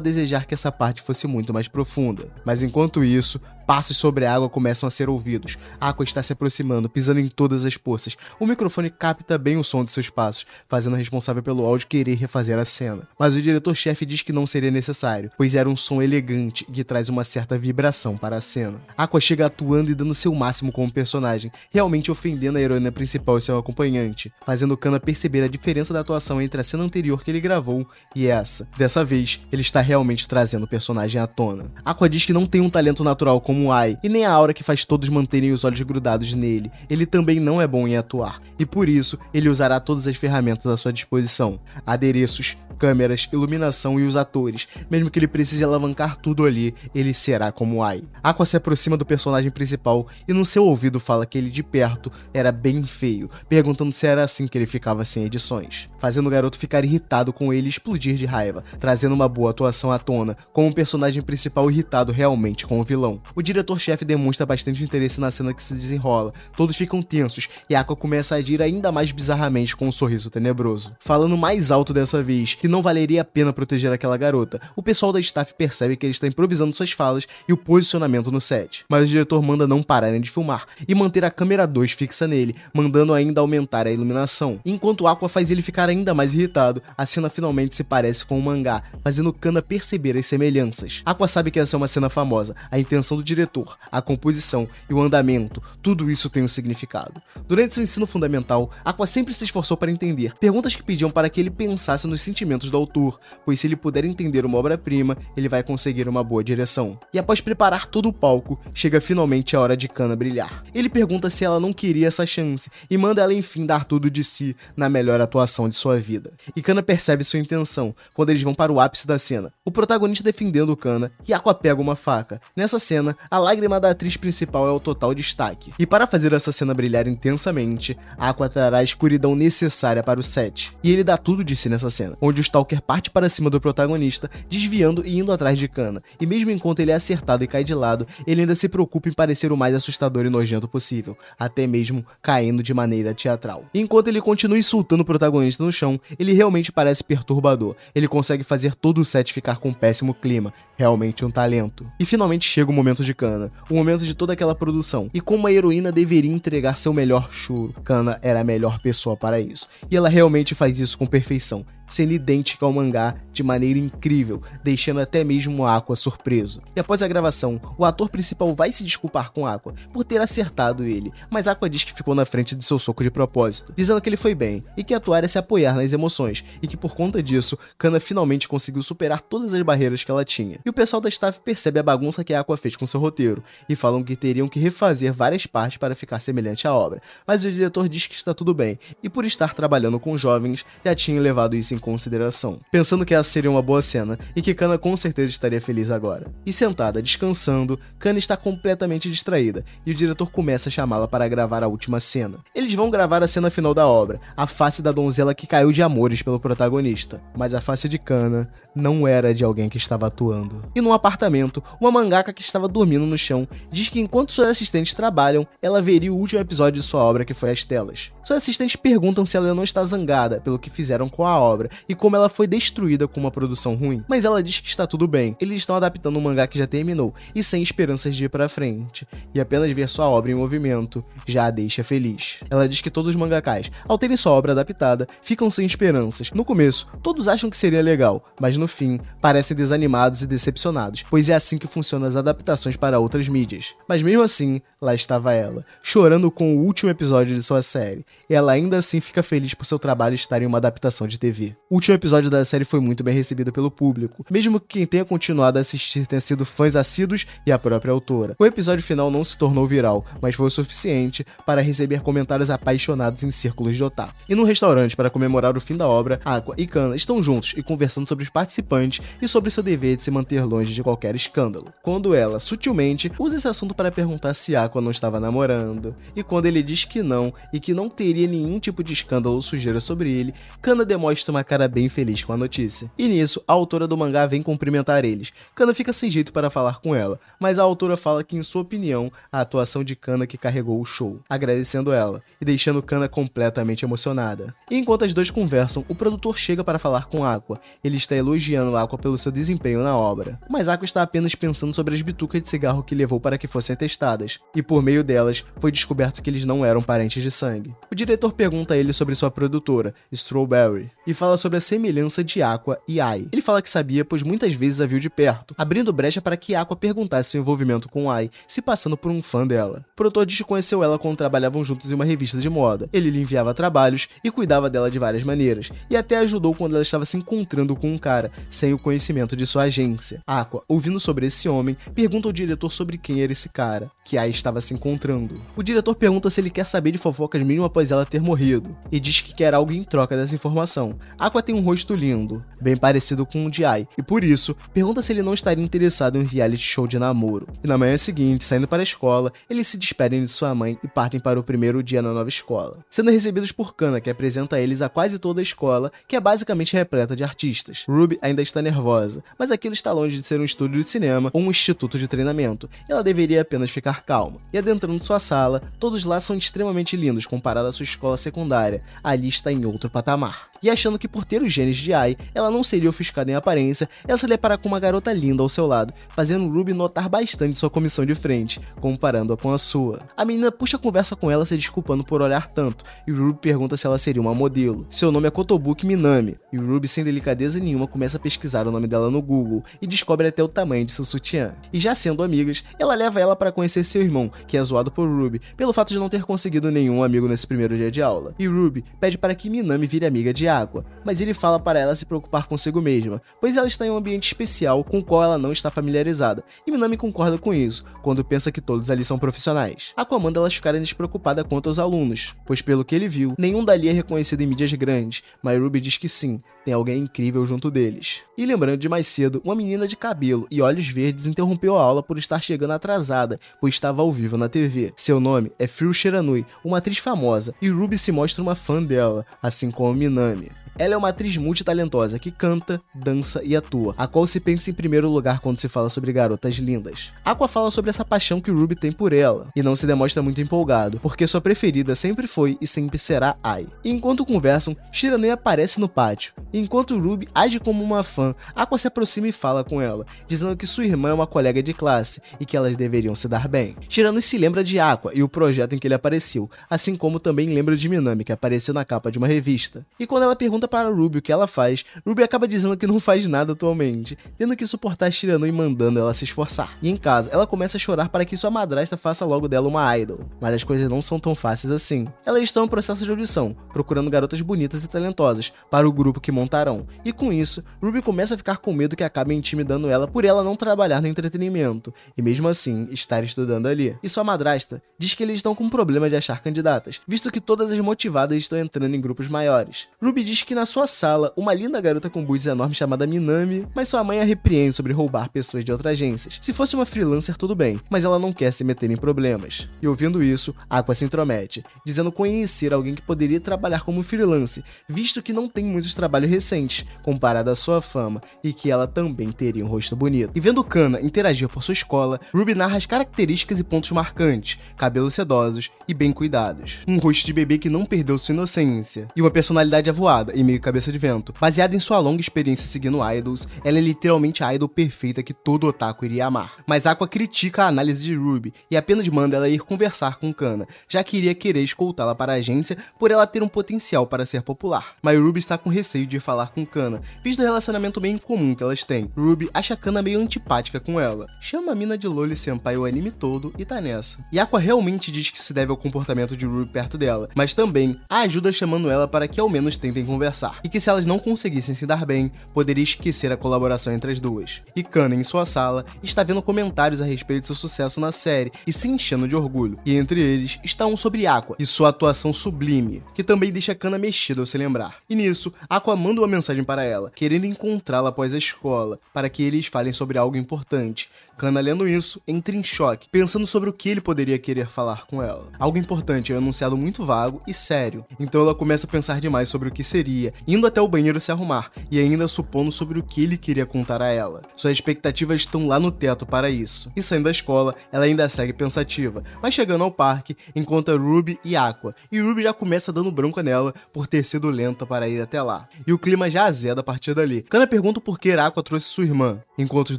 desejar que essa parte fosse muito mais profunda. Mas enquanto isso, Passos sobre a água começam a ser ouvidos. A água está se aproximando, pisando em todas as poças. O microfone capta bem o som de seus passos, fazendo a responsável pelo áudio querer refazer a cena. Mas o diretor-chefe diz que não seria necessário, pois era um som elegante que traz uma certa vibração para a cena. Aqua chega atuando e dando seu máximo como personagem, realmente ofendendo a heroína principal e seu acompanhante, fazendo Kana perceber a diferença da atuação entre a cena anterior que ele gravou e essa. Dessa vez, ele está realmente trazendo o personagem à tona. Aqua diz que não tem um talento natural como como Ai, e nem a aura que faz todos manterem os olhos grudados nele. Ele também não é bom em atuar, e por isso ele usará todas as ferramentas à sua disposição: adereços, câmeras, iluminação e os atores. Mesmo que ele precise alavancar tudo ali, ele será como o Ai. Aqua se aproxima do personagem principal e no seu ouvido fala que ele de perto era bem feio, perguntando se era assim que ele ficava sem edições, fazendo o garoto ficar irritado com ele e explodir de raiva, trazendo uma boa atuação à tona, com o personagem principal irritado realmente com o vilão. O diretor-chefe demonstra bastante interesse na cena que se desenrola, todos ficam tensos e Aqua começa a agir ainda mais bizarramente com um sorriso tenebroso. Falando mais alto dessa vez, que não valeria a pena proteger aquela garota, o pessoal da staff percebe que ele está improvisando suas falas e o posicionamento no set, mas o diretor manda não pararem de filmar e manter a câmera 2 fixa nele, mandando ainda aumentar a iluminação. Enquanto Aqua faz ele ficar ainda mais irritado, a cena finalmente se parece com o um mangá, fazendo Kana perceber as semelhanças. Aqua sabe que essa é uma cena famosa, a intenção do diretor diretor, a composição e o andamento, tudo isso tem um significado. Durante seu ensino fundamental, Aqua sempre se esforçou para entender perguntas que pediam para que ele pensasse nos sentimentos do autor, pois se ele puder entender uma obra-prima, ele vai conseguir uma boa direção. E após preparar todo o palco, chega finalmente a hora de Cana brilhar. Ele pergunta se ela não queria essa chance e manda ela enfim dar tudo de si na melhor atuação de sua vida. E Kana percebe sua intenção quando eles vão para o ápice da cena. O protagonista defendendo Kana e Aqua pega uma faca. Nessa cena, a lágrima da atriz principal é o total destaque. E para fazer essa cena brilhar intensamente, a Aqua trará a escuridão necessária para o set. E ele dá tudo de si nessa cena, onde o Stalker parte para cima do protagonista, desviando e indo atrás de Kana. E mesmo enquanto ele é acertado e cai de lado, ele ainda se preocupa em parecer o mais assustador e nojento possível, até mesmo caindo de maneira teatral. E enquanto ele continua insultando o protagonista no chão, ele realmente parece perturbador. Ele consegue fazer todo o set ficar com um péssimo clima, realmente um talento. E finalmente chega o momento de Kana, o momento de toda aquela produção, e como a heroína deveria entregar seu melhor choro. Kana era a melhor pessoa para isso, e ela realmente faz isso com perfeição sendo idêntica ao mangá de maneira incrível, deixando até mesmo Aqua surpreso. E após a gravação, o ator principal vai se desculpar com Aqua por ter acertado ele, mas Aqua diz que ficou na frente de seu soco de propósito, dizendo que ele foi bem e que atuar é se apoiar nas emoções, e que por conta disso, Kana finalmente conseguiu superar todas as barreiras que ela tinha. E o pessoal da staff percebe a bagunça que Aqua fez com seu roteiro, e falam que teriam que refazer várias partes para ficar semelhante à obra, mas o diretor diz que está tudo bem, e por estar trabalhando com jovens, já tinha levado isso em em consideração, pensando que essa seria uma boa cena e que Kana com certeza estaria feliz agora. E sentada, descansando, Kana está completamente distraída e o diretor começa a chamá-la para gravar a última cena. Eles vão gravar a cena final da obra, a face da donzela que caiu de amores pelo protagonista, mas a face de Kana não era de alguém que estava atuando. E num apartamento, uma mangaka que estava dormindo no chão diz que enquanto suas assistentes trabalham, ela veria o último episódio de sua obra que foi as telas. Suas assistentes perguntam se ela não está zangada pelo que fizeram com a obra obra e como ela foi destruída com uma produção ruim. Mas ela diz que está tudo bem, eles estão adaptando um mangá que já terminou e sem esperanças de ir pra frente, e apenas ver sua obra em movimento já a deixa feliz. Ela diz que todos os mangakais, ao terem sua obra adaptada, ficam sem esperanças. No começo, todos acham que seria legal, mas no fim, parecem desanimados e decepcionados, pois é assim que funcionam as adaptações para outras mídias. Mas mesmo assim, lá estava ela, chorando com o último episódio de sua série, e ela ainda assim fica feliz por seu trabalho estar em uma adaptação de TV. O último episódio da série foi muito bem recebido pelo público, mesmo que quem tenha continuado a assistir tenha sido fãs assíduos e a própria autora. O episódio final não se tornou viral, mas foi o suficiente para receber comentários apaixonados em círculos de otaku. E no restaurante, para comemorar o fim da obra, Aqua e Kana estão juntos e conversando sobre os participantes e sobre seu dever de se manter longe de qualquer escândalo. Quando ela, sutilmente, usa esse assunto para perguntar se Aqua não estava namorando, e quando ele diz que não e que não teria nenhum tipo de escândalo ou sujeira sobre ele, Kana demonstra uma cara bem feliz com a notícia. E nisso, a autora do mangá vem cumprimentar eles. Kana fica sem jeito para falar com ela, mas a autora fala que, em sua opinião, a atuação de Kana que carregou o show, agradecendo ela e deixando Kana completamente emocionada. E enquanto as duas conversam, o produtor chega para falar com Aqua. Ele está elogiando Aqua pelo seu desempenho na obra, mas Aqua está apenas pensando sobre as bitucas de cigarro que levou para que fossem testadas, e por meio delas foi descoberto que eles não eram parentes de sangue. O diretor pergunta a ele sobre sua produtora, Strawberry, e fala fala sobre a semelhança de Aqua e Ai. Ele fala que sabia, pois muitas vezes a viu de perto, abrindo brecha para que Aqua perguntasse seu envolvimento com Ai, se passando por um fã dela. O produtor diz que conheceu ela quando trabalhavam juntos em uma revista de moda. Ele lhe enviava trabalhos e cuidava dela de várias maneiras, e até ajudou quando ela estava se encontrando com um cara, sem o conhecimento de sua agência. Aqua, ouvindo sobre esse homem, pergunta ao diretor sobre quem era esse cara, que Ai estava se encontrando. O diretor pergunta se ele quer saber de fofocas mínimo após ela ter morrido, e diz que quer algo em troca dessa informação. Aqua tem um rosto lindo, bem parecido com o de Ai, e por isso, pergunta se ele não estaria interessado em um reality show de namoro. E na manhã seguinte, saindo para a escola, eles se despedem de sua mãe e partem para o primeiro dia na nova escola, sendo recebidos por Kana, que apresenta eles a quase toda a escola, que é basicamente repleta de artistas. Ruby ainda está nervosa, mas aquilo está longe de ser um estúdio de cinema ou um instituto de treinamento, ela deveria apenas ficar calma. E adentrando sua sala, todos lá são extremamente lindos comparado à sua escola secundária, ali está em outro patamar e achando que por ter os genes de Ai, ela não seria ofuscada em aparência, ela se depara com uma garota linda ao seu lado, fazendo Ruby notar bastante sua comissão de frente, comparando-a com a sua. A menina puxa a conversa com ela se desculpando por olhar tanto, e Ruby pergunta se ela seria uma modelo. Seu nome é Kotobuki Minami, e Ruby sem delicadeza nenhuma começa a pesquisar o nome dela no Google, e descobre até o tamanho de seu sutiã. E já sendo amigas, ela leva ela para conhecer seu irmão, que é zoado por Ruby, pelo fato de não ter conseguido nenhum amigo nesse primeiro dia de aula. E Ruby pede para que Minami vire amiga de de água, mas ele fala para ela se preocupar consigo mesma, pois ela está em um ambiente especial com o qual ela não está familiarizada, e Minami concorda com isso, quando pensa que todos ali são profissionais. A manda elas ficarem despreocupada quanto aos alunos, pois pelo que ele viu, nenhum dali é reconhecido em mídias grandes, mas Ruby diz que sim, tem alguém incrível junto deles. E lembrando de mais cedo, uma menina de cabelo e olhos verdes interrompeu a aula por estar chegando atrasada, pois estava ao vivo na TV. Seu nome é Friu Shiranui, uma atriz famosa, e Ruby se mostra uma fã dela, assim como Minami. Ela é uma atriz multitalentosa que canta, dança e atua, a qual se pensa em primeiro lugar quando se fala sobre garotas lindas. Aqua fala sobre essa paixão que Ruby tem por ela, e não se demonstra muito empolgado, porque sua preferida sempre foi e sempre será Ai. enquanto conversam, Shiranui aparece no pátio. E enquanto Ruby age como uma fã, Aqua se aproxima e fala com ela, dizendo que sua irmã é uma colega de classe e que elas deveriam se dar bem. Shiranui se lembra de Aqua e o projeto em que ele apareceu, assim como também lembra de Minami, que apareceu na capa de uma revista. E quando ela pergunta pergunta para Ruby o que ela faz, Ruby acaba dizendo que não faz nada atualmente, tendo que suportar Shirano e mandando ela se esforçar. E em casa, ela começa a chorar para que sua madrasta faça logo dela uma idol. Mas as coisas não são tão fáceis assim. Elas estão em processo de audição, procurando garotas bonitas e talentosas para o grupo que montarão. E com isso, Ruby começa a ficar com medo que acabe intimidando ela por ela não trabalhar no entretenimento, e mesmo assim estar estudando ali. E sua madrasta diz que eles estão com problema de achar candidatas, visto que todas as motivadas estão entrando em grupos maiores. Ruby diz que na sua sala uma linda garota com boots enormes chamada Minami, mas sua mãe a repreende sobre roubar pessoas de outras agências. Se fosse uma freelancer, tudo bem, mas ela não quer se meter em problemas. E ouvindo isso, Aqua se intromete, dizendo conhecer alguém que poderia trabalhar como freelance, visto que não tem muitos trabalhos recentes, comparado à sua fama, e que ela também teria um rosto bonito. E vendo Kana interagir por sua escola, Ruby narra as características e pontos marcantes, cabelos sedosos e bem cuidados. Um rosto de bebê que não perdeu sua inocência, e uma personalidade avoada e meio cabeça de vento. Baseada em sua longa experiência seguindo idols, ela é literalmente a idol perfeita que todo otaku iria amar. Mas Aqua critica a análise de Ruby e apenas manda ela ir conversar com Kana, já que iria querer escoltá-la para a agência por ela ter um potencial para ser popular. Mas Ruby está com receio de falar com Kana, visto o relacionamento meio incomum que elas têm. Ruby acha Kana meio antipática com ela, chama a mina de Loli Senpai o anime todo e tá nessa. E Aqua realmente diz que se deve ao comportamento de Ruby perto dela, mas também a ajuda chamando ela para que ao menos tentem conversar conversar, e que se elas não conseguissem se dar bem, poderia esquecer a colaboração entre as duas. E Kana, em sua sala, está vendo comentários a respeito de seu sucesso na série e se enchendo de orgulho, e entre eles está um sobre Aqua e sua atuação sublime, que também deixa Kana mexida ao se lembrar. E nisso, Aqua manda uma mensagem para ela, querendo encontrá-la após a escola, para que eles falem sobre algo importante, Kana lendo isso, entra em choque, pensando sobre o que ele poderia querer falar com ela. Algo importante é um anunciado muito vago e sério, então ela começa a pensar demais sobre o que seria, indo até o banheiro se arrumar e ainda supondo sobre o que ele queria contar a ela. Suas expectativas estão lá no teto para isso. E saindo da escola, ela ainda segue pensativa, mas chegando ao parque, encontra Ruby e Aqua, e Ruby já começa dando bronca nela por ter sido lenta para ir até lá. E o clima já azeda a partir dali. Kana pergunta por que Aqua trouxe sua irmã, enquanto os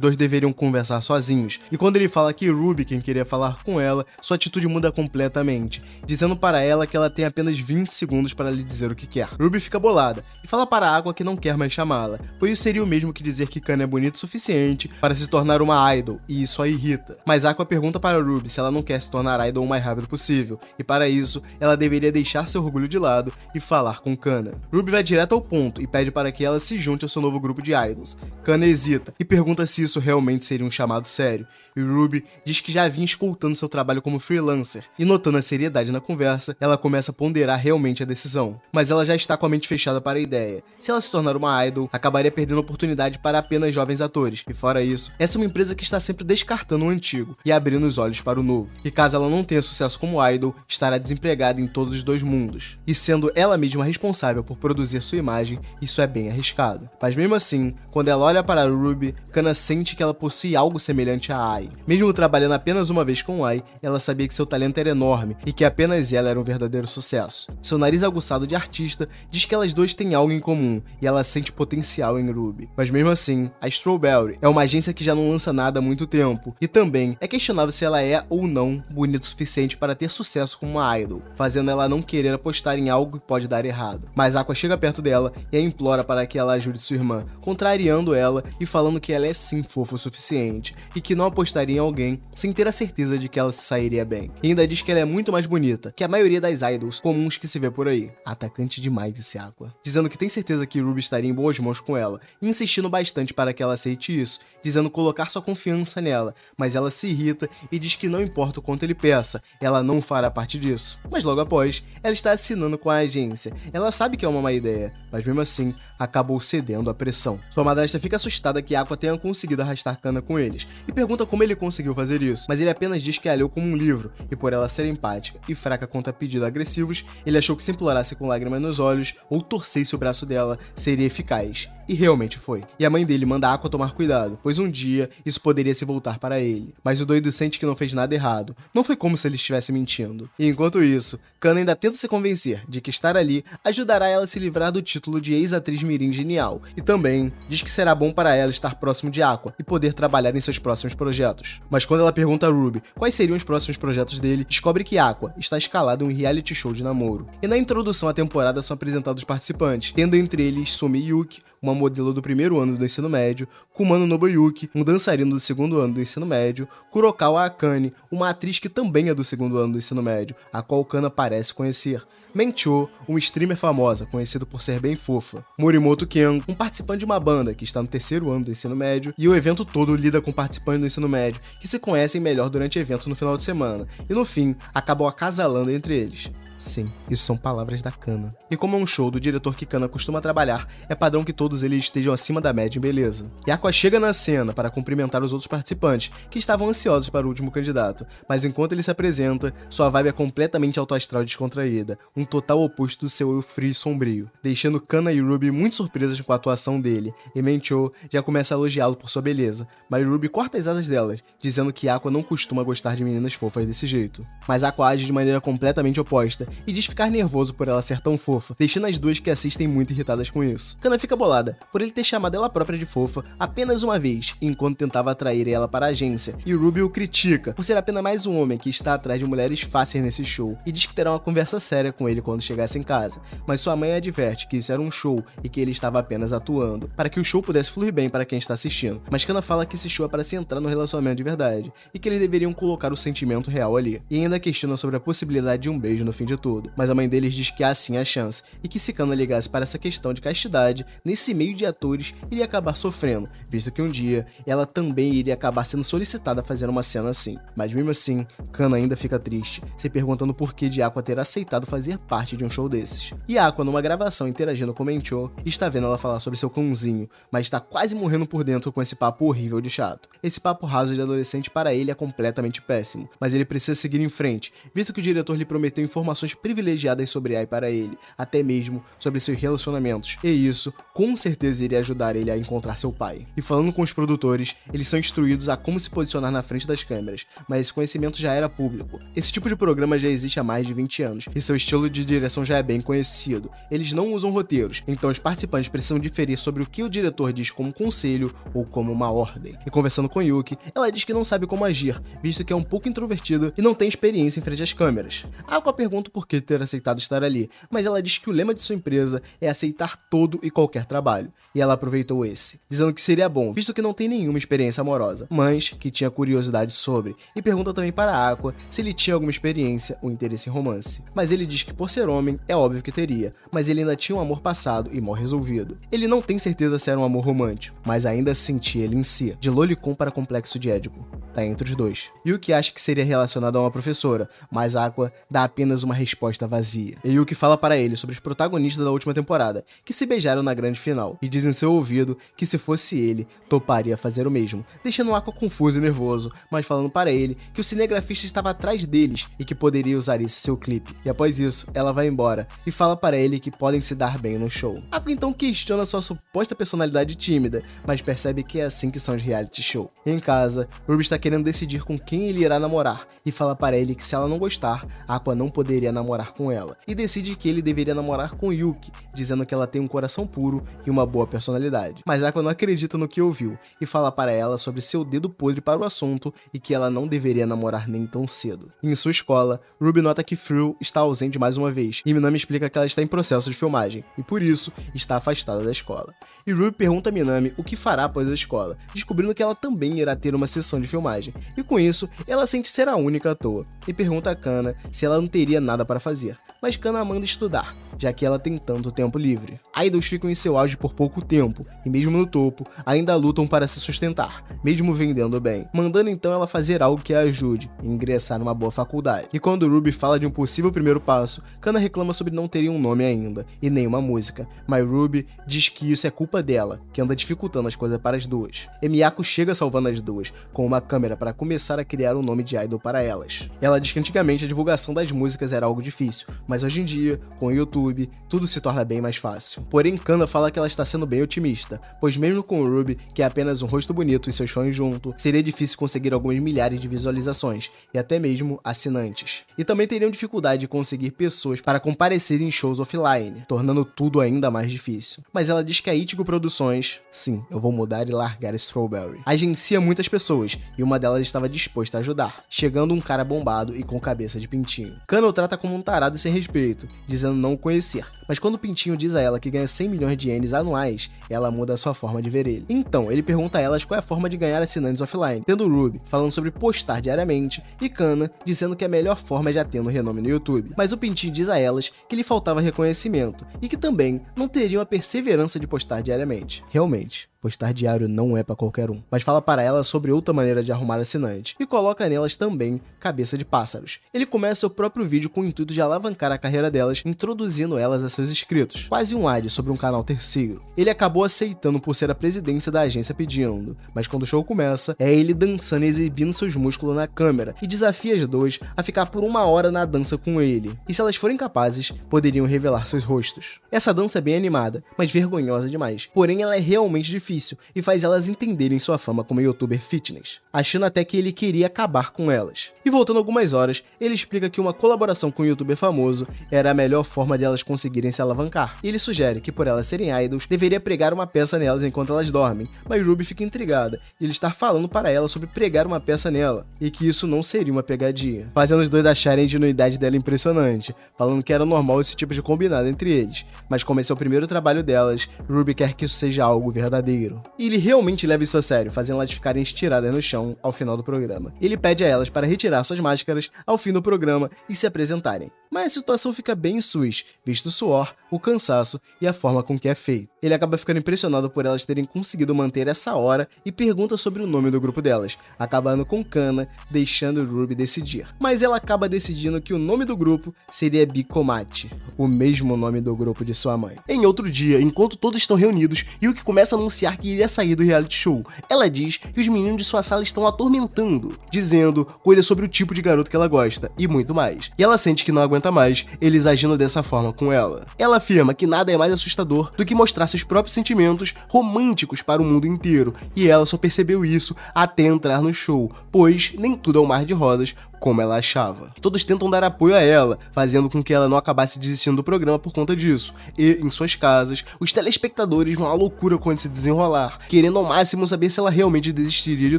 dois deveriam conversar sozinhos sozinhos. E quando ele fala que Ruby quem queria falar com ela, sua atitude muda completamente, dizendo para ela que ela tem apenas 20 segundos para lhe dizer o que quer. Ruby fica bolada e fala para a água que não quer mais chamá-la, pois isso seria o mesmo que dizer que Kana é bonito o suficiente para se tornar uma idol, e isso a irrita. Mas Aqua pergunta para Ruby se ela não quer se tornar idol o mais rápido possível, e para isso, ela deveria deixar seu orgulho de lado e falar com Kana. Ruby vai direto ao ponto e pede para que ela se junte ao seu novo grupo de idols. Kana hesita e pergunta se isso realmente seria um chamado sério, e Ruby diz que já vinha escutando seu trabalho como freelancer, e notando a seriedade na conversa, ela começa a ponderar realmente a decisão. Mas ela já está com a mente fechada para a ideia. Se ela se tornar uma idol, acabaria perdendo a oportunidade para apenas jovens atores, e fora isso, essa é uma empresa que está sempre descartando o antigo e abrindo os olhos para o novo. E caso ela não tenha sucesso como idol, estará desempregada em todos os dois mundos. E sendo ela mesma responsável por produzir sua imagem, isso é bem arriscado. Mas mesmo assim, quando ela olha para Ruby, Kana sente que ela possui algo semelhante semelhante a Ai. Mesmo trabalhando apenas uma vez com Ai, ela sabia que seu talento era enorme e que apenas ela era um verdadeiro sucesso. Seu nariz aguçado de artista diz que elas duas têm algo em comum e ela sente potencial em Ruby. Mas mesmo assim, a Strawberry é uma agência que já não lança nada há muito tempo e também é questionável se ela é ou não bonita o suficiente para ter sucesso como uma idol, fazendo ela não querer apostar em algo que pode dar errado. Mas Aqua chega perto dela e a implora para que ela ajude sua irmã, contrariando ela e falando que ela é sim fofa o suficiente e que não apostaria em alguém sem ter a certeza de que ela se sairia bem. E ainda diz que ela é muito mais bonita que a maioria das idols comuns que se vê por aí. Atacante demais esse Aqua. Dizendo que tem certeza que Ruby estaria em boas mãos com ela, e insistindo bastante para que ela aceite isso dizendo colocar sua confiança nela, mas ela se irrita e diz que não importa o quanto ele peça, ela não fará parte disso. Mas logo após, ela está assinando com a agência. Ela sabe que é uma má ideia, mas mesmo assim, acabou cedendo à pressão. Sua madrasta fica assustada que Aqua tenha conseguido arrastar Kana com eles e pergunta como ele conseguiu fazer isso, mas ele apenas diz que a leu como um livro e por ela ser empática e fraca contra pedidos agressivos, ele achou que se implorasse com lágrimas nos olhos ou torcesse o braço dela seria eficaz e realmente foi. E a mãe dele manda Aqua tomar cuidado, pois um dia isso poderia se voltar para ele. Mas o doido sente que não fez nada errado. Não foi como se ele estivesse mentindo. E enquanto isso, Kana ainda tenta se convencer de que estar ali ajudará ela a se livrar do título de ex-atriz mirim genial. E também diz que será bom para ela estar próximo de Aqua e poder trabalhar em seus próximos projetos. Mas quando ela pergunta a Ruby quais seriam os próximos projetos dele, descobre que Aqua está escalado em um reality show de namoro. E na introdução à temporada são apresentados participantes, tendo entre eles Sumi Yuki, uma modelo do primeiro ano do ensino médio, Kumano Nobuyuki, um dançarino do segundo ano do ensino médio, Kurokawa Akane, uma atriz que também é do segundo ano do ensino médio, a qual Kana parece conhecer. Mencho, uma streamer famosa, conhecida por ser bem fofa. Morimoto Ken, um participante de uma banda que está no terceiro ano do ensino médio, e o evento todo lida com participantes do ensino médio que se conhecem melhor durante eventos no final de semana, e no fim, acabou acasalando entre eles. Sim, isso são palavras da Kana. E como é um show do diretor que Kana costuma trabalhar, é padrão que todos eles estejam acima da média em beleza. E Aqua chega na cena para cumprimentar os outros participantes, que estavam ansiosos para o último candidato, mas enquanto ele se apresenta, sua vibe é completamente autoastral e descontraída, um total oposto do seu eu frio e sombrio, deixando Kana e Ruby muito surpresas com a atuação dele, e Mencho já começa a elogiá-lo por sua beleza, mas Ruby corta as asas delas, dizendo que Aqua não costuma gostar de meninas fofas desse jeito. Mas Aqua age de maneira completamente oposta, e diz ficar nervoso por ela ser tão fofa, deixando as duas que assistem muito irritadas com isso. Kana fica bolada por ele ter chamado ela própria de fofa apenas uma vez, enquanto tentava atrair ela para a agência, e Ruby o critica por ser apenas mais um homem que está atrás de mulheres fáceis nesse show e diz que terá uma conversa séria com ele quando chegasse em casa, mas sua mãe adverte que isso era um show e que ele estava apenas atuando, para que o show pudesse fluir bem para quem está assistindo. Mas Kana fala que esse show é para se entrar no relacionamento de verdade e que eles deveriam colocar o sentimento real ali, e ainda questiona sobre a possibilidade de um beijo no fim de tudo, mas a mãe deles diz que há sim a chance, e que se Kana ligasse para essa questão de castidade, nesse meio de atores iria acabar sofrendo, visto que um dia ela também iria acabar sendo solicitada a fazer uma cena assim. Mas mesmo assim, Kana ainda fica triste, se perguntando por que de Aqua ter aceitado fazer parte de um show desses. E Aqua, numa gravação interagindo com Menchou, está vendo ela falar sobre seu cãozinho, mas está quase morrendo por dentro com esse papo horrível de chato. Esse papo raso de adolescente para ele é completamente péssimo, mas ele precisa seguir em frente, visto que o diretor lhe prometeu informações privilegiadas sobre AI para ele, até mesmo sobre seus relacionamentos, e isso com certeza iria ajudar ele a encontrar seu pai. E falando com os produtores, eles são instruídos a como se posicionar na frente das câmeras, mas esse conhecimento já era público. Esse tipo de programa já existe há mais de 20 anos, e seu estilo de direção já é bem conhecido. Eles não usam roteiros, então os participantes precisam diferir sobre o que o diretor diz como conselho ou como uma ordem. E conversando com Yuki, ela diz que não sabe como agir, visto que é um pouco introvertido e não tem experiência em frente às câmeras. Aqua ah, pergunta por que ter aceitado estar ali, mas ela diz que o lema de sua empresa é aceitar todo e qualquer trabalho, e ela aproveitou esse, dizendo que seria bom, visto que não tem nenhuma experiência amorosa, mas que tinha curiosidade sobre, e pergunta também para a Aqua se ele tinha alguma experiência ou interesse em romance. Mas ele diz que por ser homem, é óbvio que teria, mas ele ainda tinha um amor passado e mal resolvido. Ele não tem certeza se era um amor romântico, mas ainda sentia ele em si, de lolicon para complexo de Édipo. Tá entre os dois. E o que acha que seria relacionado a uma professora, mas Aqua dá apenas uma resposta vazia. Yuki fala para ele sobre os protagonistas da última temporada, que se beijaram na grande final, e diz em seu ouvido que se fosse ele, toparia fazer o mesmo, deixando Aqua confuso e nervoso, mas falando para ele que o cinegrafista estava atrás deles e que poderia usar isso seu clipe. E após isso, ela vai embora e fala para ele que podem se dar bem no show. Aqua então questiona sua suposta personalidade tímida, mas percebe que é assim que são os reality show. Em casa, Ruby está querendo decidir com quem ele irá namorar e fala para ele que se ela não gostar, Aqua não poderia namorar com ela, e decide que ele deveria namorar com Yuki, dizendo que ela tem um coração puro e uma boa personalidade. Mas Aqua não acredita no que ouviu e fala para ela sobre seu dedo podre para o assunto e que ela não deveria namorar nem tão cedo. Em sua escola, Ruby nota que Frill está ausente mais uma vez, e Minami explica que ela está em processo de filmagem e por isso está afastada da escola. E Ruby pergunta a Minami o que fará após a escola, descobrindo que ela também irá ter uma sessão de filmagem, e com isso ela sente ser a única à toa, e pergunta a Kana se ela não teria nada nada para fazer, mas Kana manda estudar já que ela tem tanto tempo livre. Idols ficam em seu auge por pouco tempo, e mesmo no topo, ainda lutam para se sustentar, mesmo vendendo bem, mandando então ela fazer algo que a ajude, e ingressar numa boa faculdade. E quando Ruby fala de um possível primeiro passo, Kana reclama sobre não terem um nome ainda, e nenhuma música, mas Ruby diz que isso é culpa dela, que anda dificultando as coisas para as duas. E Miyako chega salvando as duas, com uma câmera para começar a criar um nome de idol para elas. Ela diz que antigamente a divulgação das músicas era algo difícil, mas hoje em dia, com o YouTube, Ruby, tudo se torna bem mais fácil. Porém, Kanda fala que ela está sendo bem otimista, pois mesmo com o Ruby, que é apenas um rosto bonito e seus fãs junto, seria difícil conseguir algumas milhares de visualizações e até mesmo assinantes. E também teriam dificuldade de conseguir pessoas para comparecerem em shows offline, tornando tudo ainda mais difícil. Mas ela diz que a Itigo Produções, sim, eu vou mudar e largar Strawberry, agencia muitas pessoas e uma delas estava disposta a ajudar, chegando um cara bombado e com cabeça de pintinho. Kano trata como um tarado sem respeito, dizendo não conhecer conhecer. Mas quando o Pintinho diz a ela que ganha 100 milhões de ienes anuais, ela muda a sua forma de ver ele. Então, ele pergunta a elas qual é a forma de ganhar assinantes offline, tendo Ruby falando sobre postar diariamente e Kana dizendo que é a melhor forma é já tendo renome no YouTube. Mas o Pintinho diz a elas que lhe faltava reconhecimento e que também não teriam a perseverança de postar diariamente. Realmente pois diário não é para qualquer um. Mas fala para ela sobre outra maneira de arrumar assinante e coloca nelas também cabeça de pássaros. Ele começa o próprio vídeo com o intuito de alavancar a carreira delas, introduzindo elas a seus inscritos. Quase um ad sobre um canal terceiro. Ele acabou aceitando por ser a presidência da agência pedindo, mas quando o show começa, é ele dançando e exibindo seus músculos na câmera e desafia as duas a ficar por uma hora na dança com ele. E se elas forem capazes, poderiam revelar seus rostos. Essa dança é bem animada, mas vergonhosa demais. Porém, ela é realmente difícil difícil e faz elas entenderem sua fama como youtuber fitness, achando até que ele queria acabar com elas. E voltando algumas horas, ele explica que uma colaboração com um youtuber famoso era a melhor forma de elas conseguirem se alavancar. E ele sugere que por elas serem idols, deveria pregar uma peça nelas enquanto elas dormem, mas Ruby fica intrigada e ele está falando para ela sobre pregar uma peça nela, e que isso não seria uma pegadinha, fazendo os dois acharem a ingenuidade dela impressionante, falando que era normal esse tipo de combinado entre eles, mas como esse é o primeiro trabalho delas, Ruby quer que isso seja algo verdadeiro. E ele realmente leva isso a sério, fazendo elas ficarem estiradas no chão ao final do programa. Ele pede a elas para retirar suas máscaras ao fim do programa e se apresentarem. Mas a situação fica bem SUS, visto o suor, o cansaço e a forma com que é feito. Ele acaba ficando impressionado por elas terem conseguido manter essa hora e pergunta sobre o nome do grupo delas, acabando com Kana, deixando Ruby decidir. Mas ela acaba decidindo que o nome do grupo seria Bicomate, o mesmo nome do grupo de sua mãe. Em outro dia, enquanto todos estão reunidos, Yuki começa a anunciar que iria sair do reality show. Ela diz que os meninos de sua sala estão atormentando, dizendo coisas sobre o tipo de garoto que ela gosta e muito mais. E ela sente que não aguenta mais eles agindo dessa forma com ela. Ela afirma que nada é mais assustador do que mostrar levar seus próprios sentimentos românticos para o mundo inteiro, e ela só percebeu isso até entrar no show, pois nem tudo é um mar de rosas, como ela achava. Todos tentam dar apoio a ela, fazendo com que ela não acabasse desistindo do programa por conta disso. E, em suas casas, os telespectadores vão à loucura quando se desenrolar, querendo ao máximo saber se ela realmente desistiria de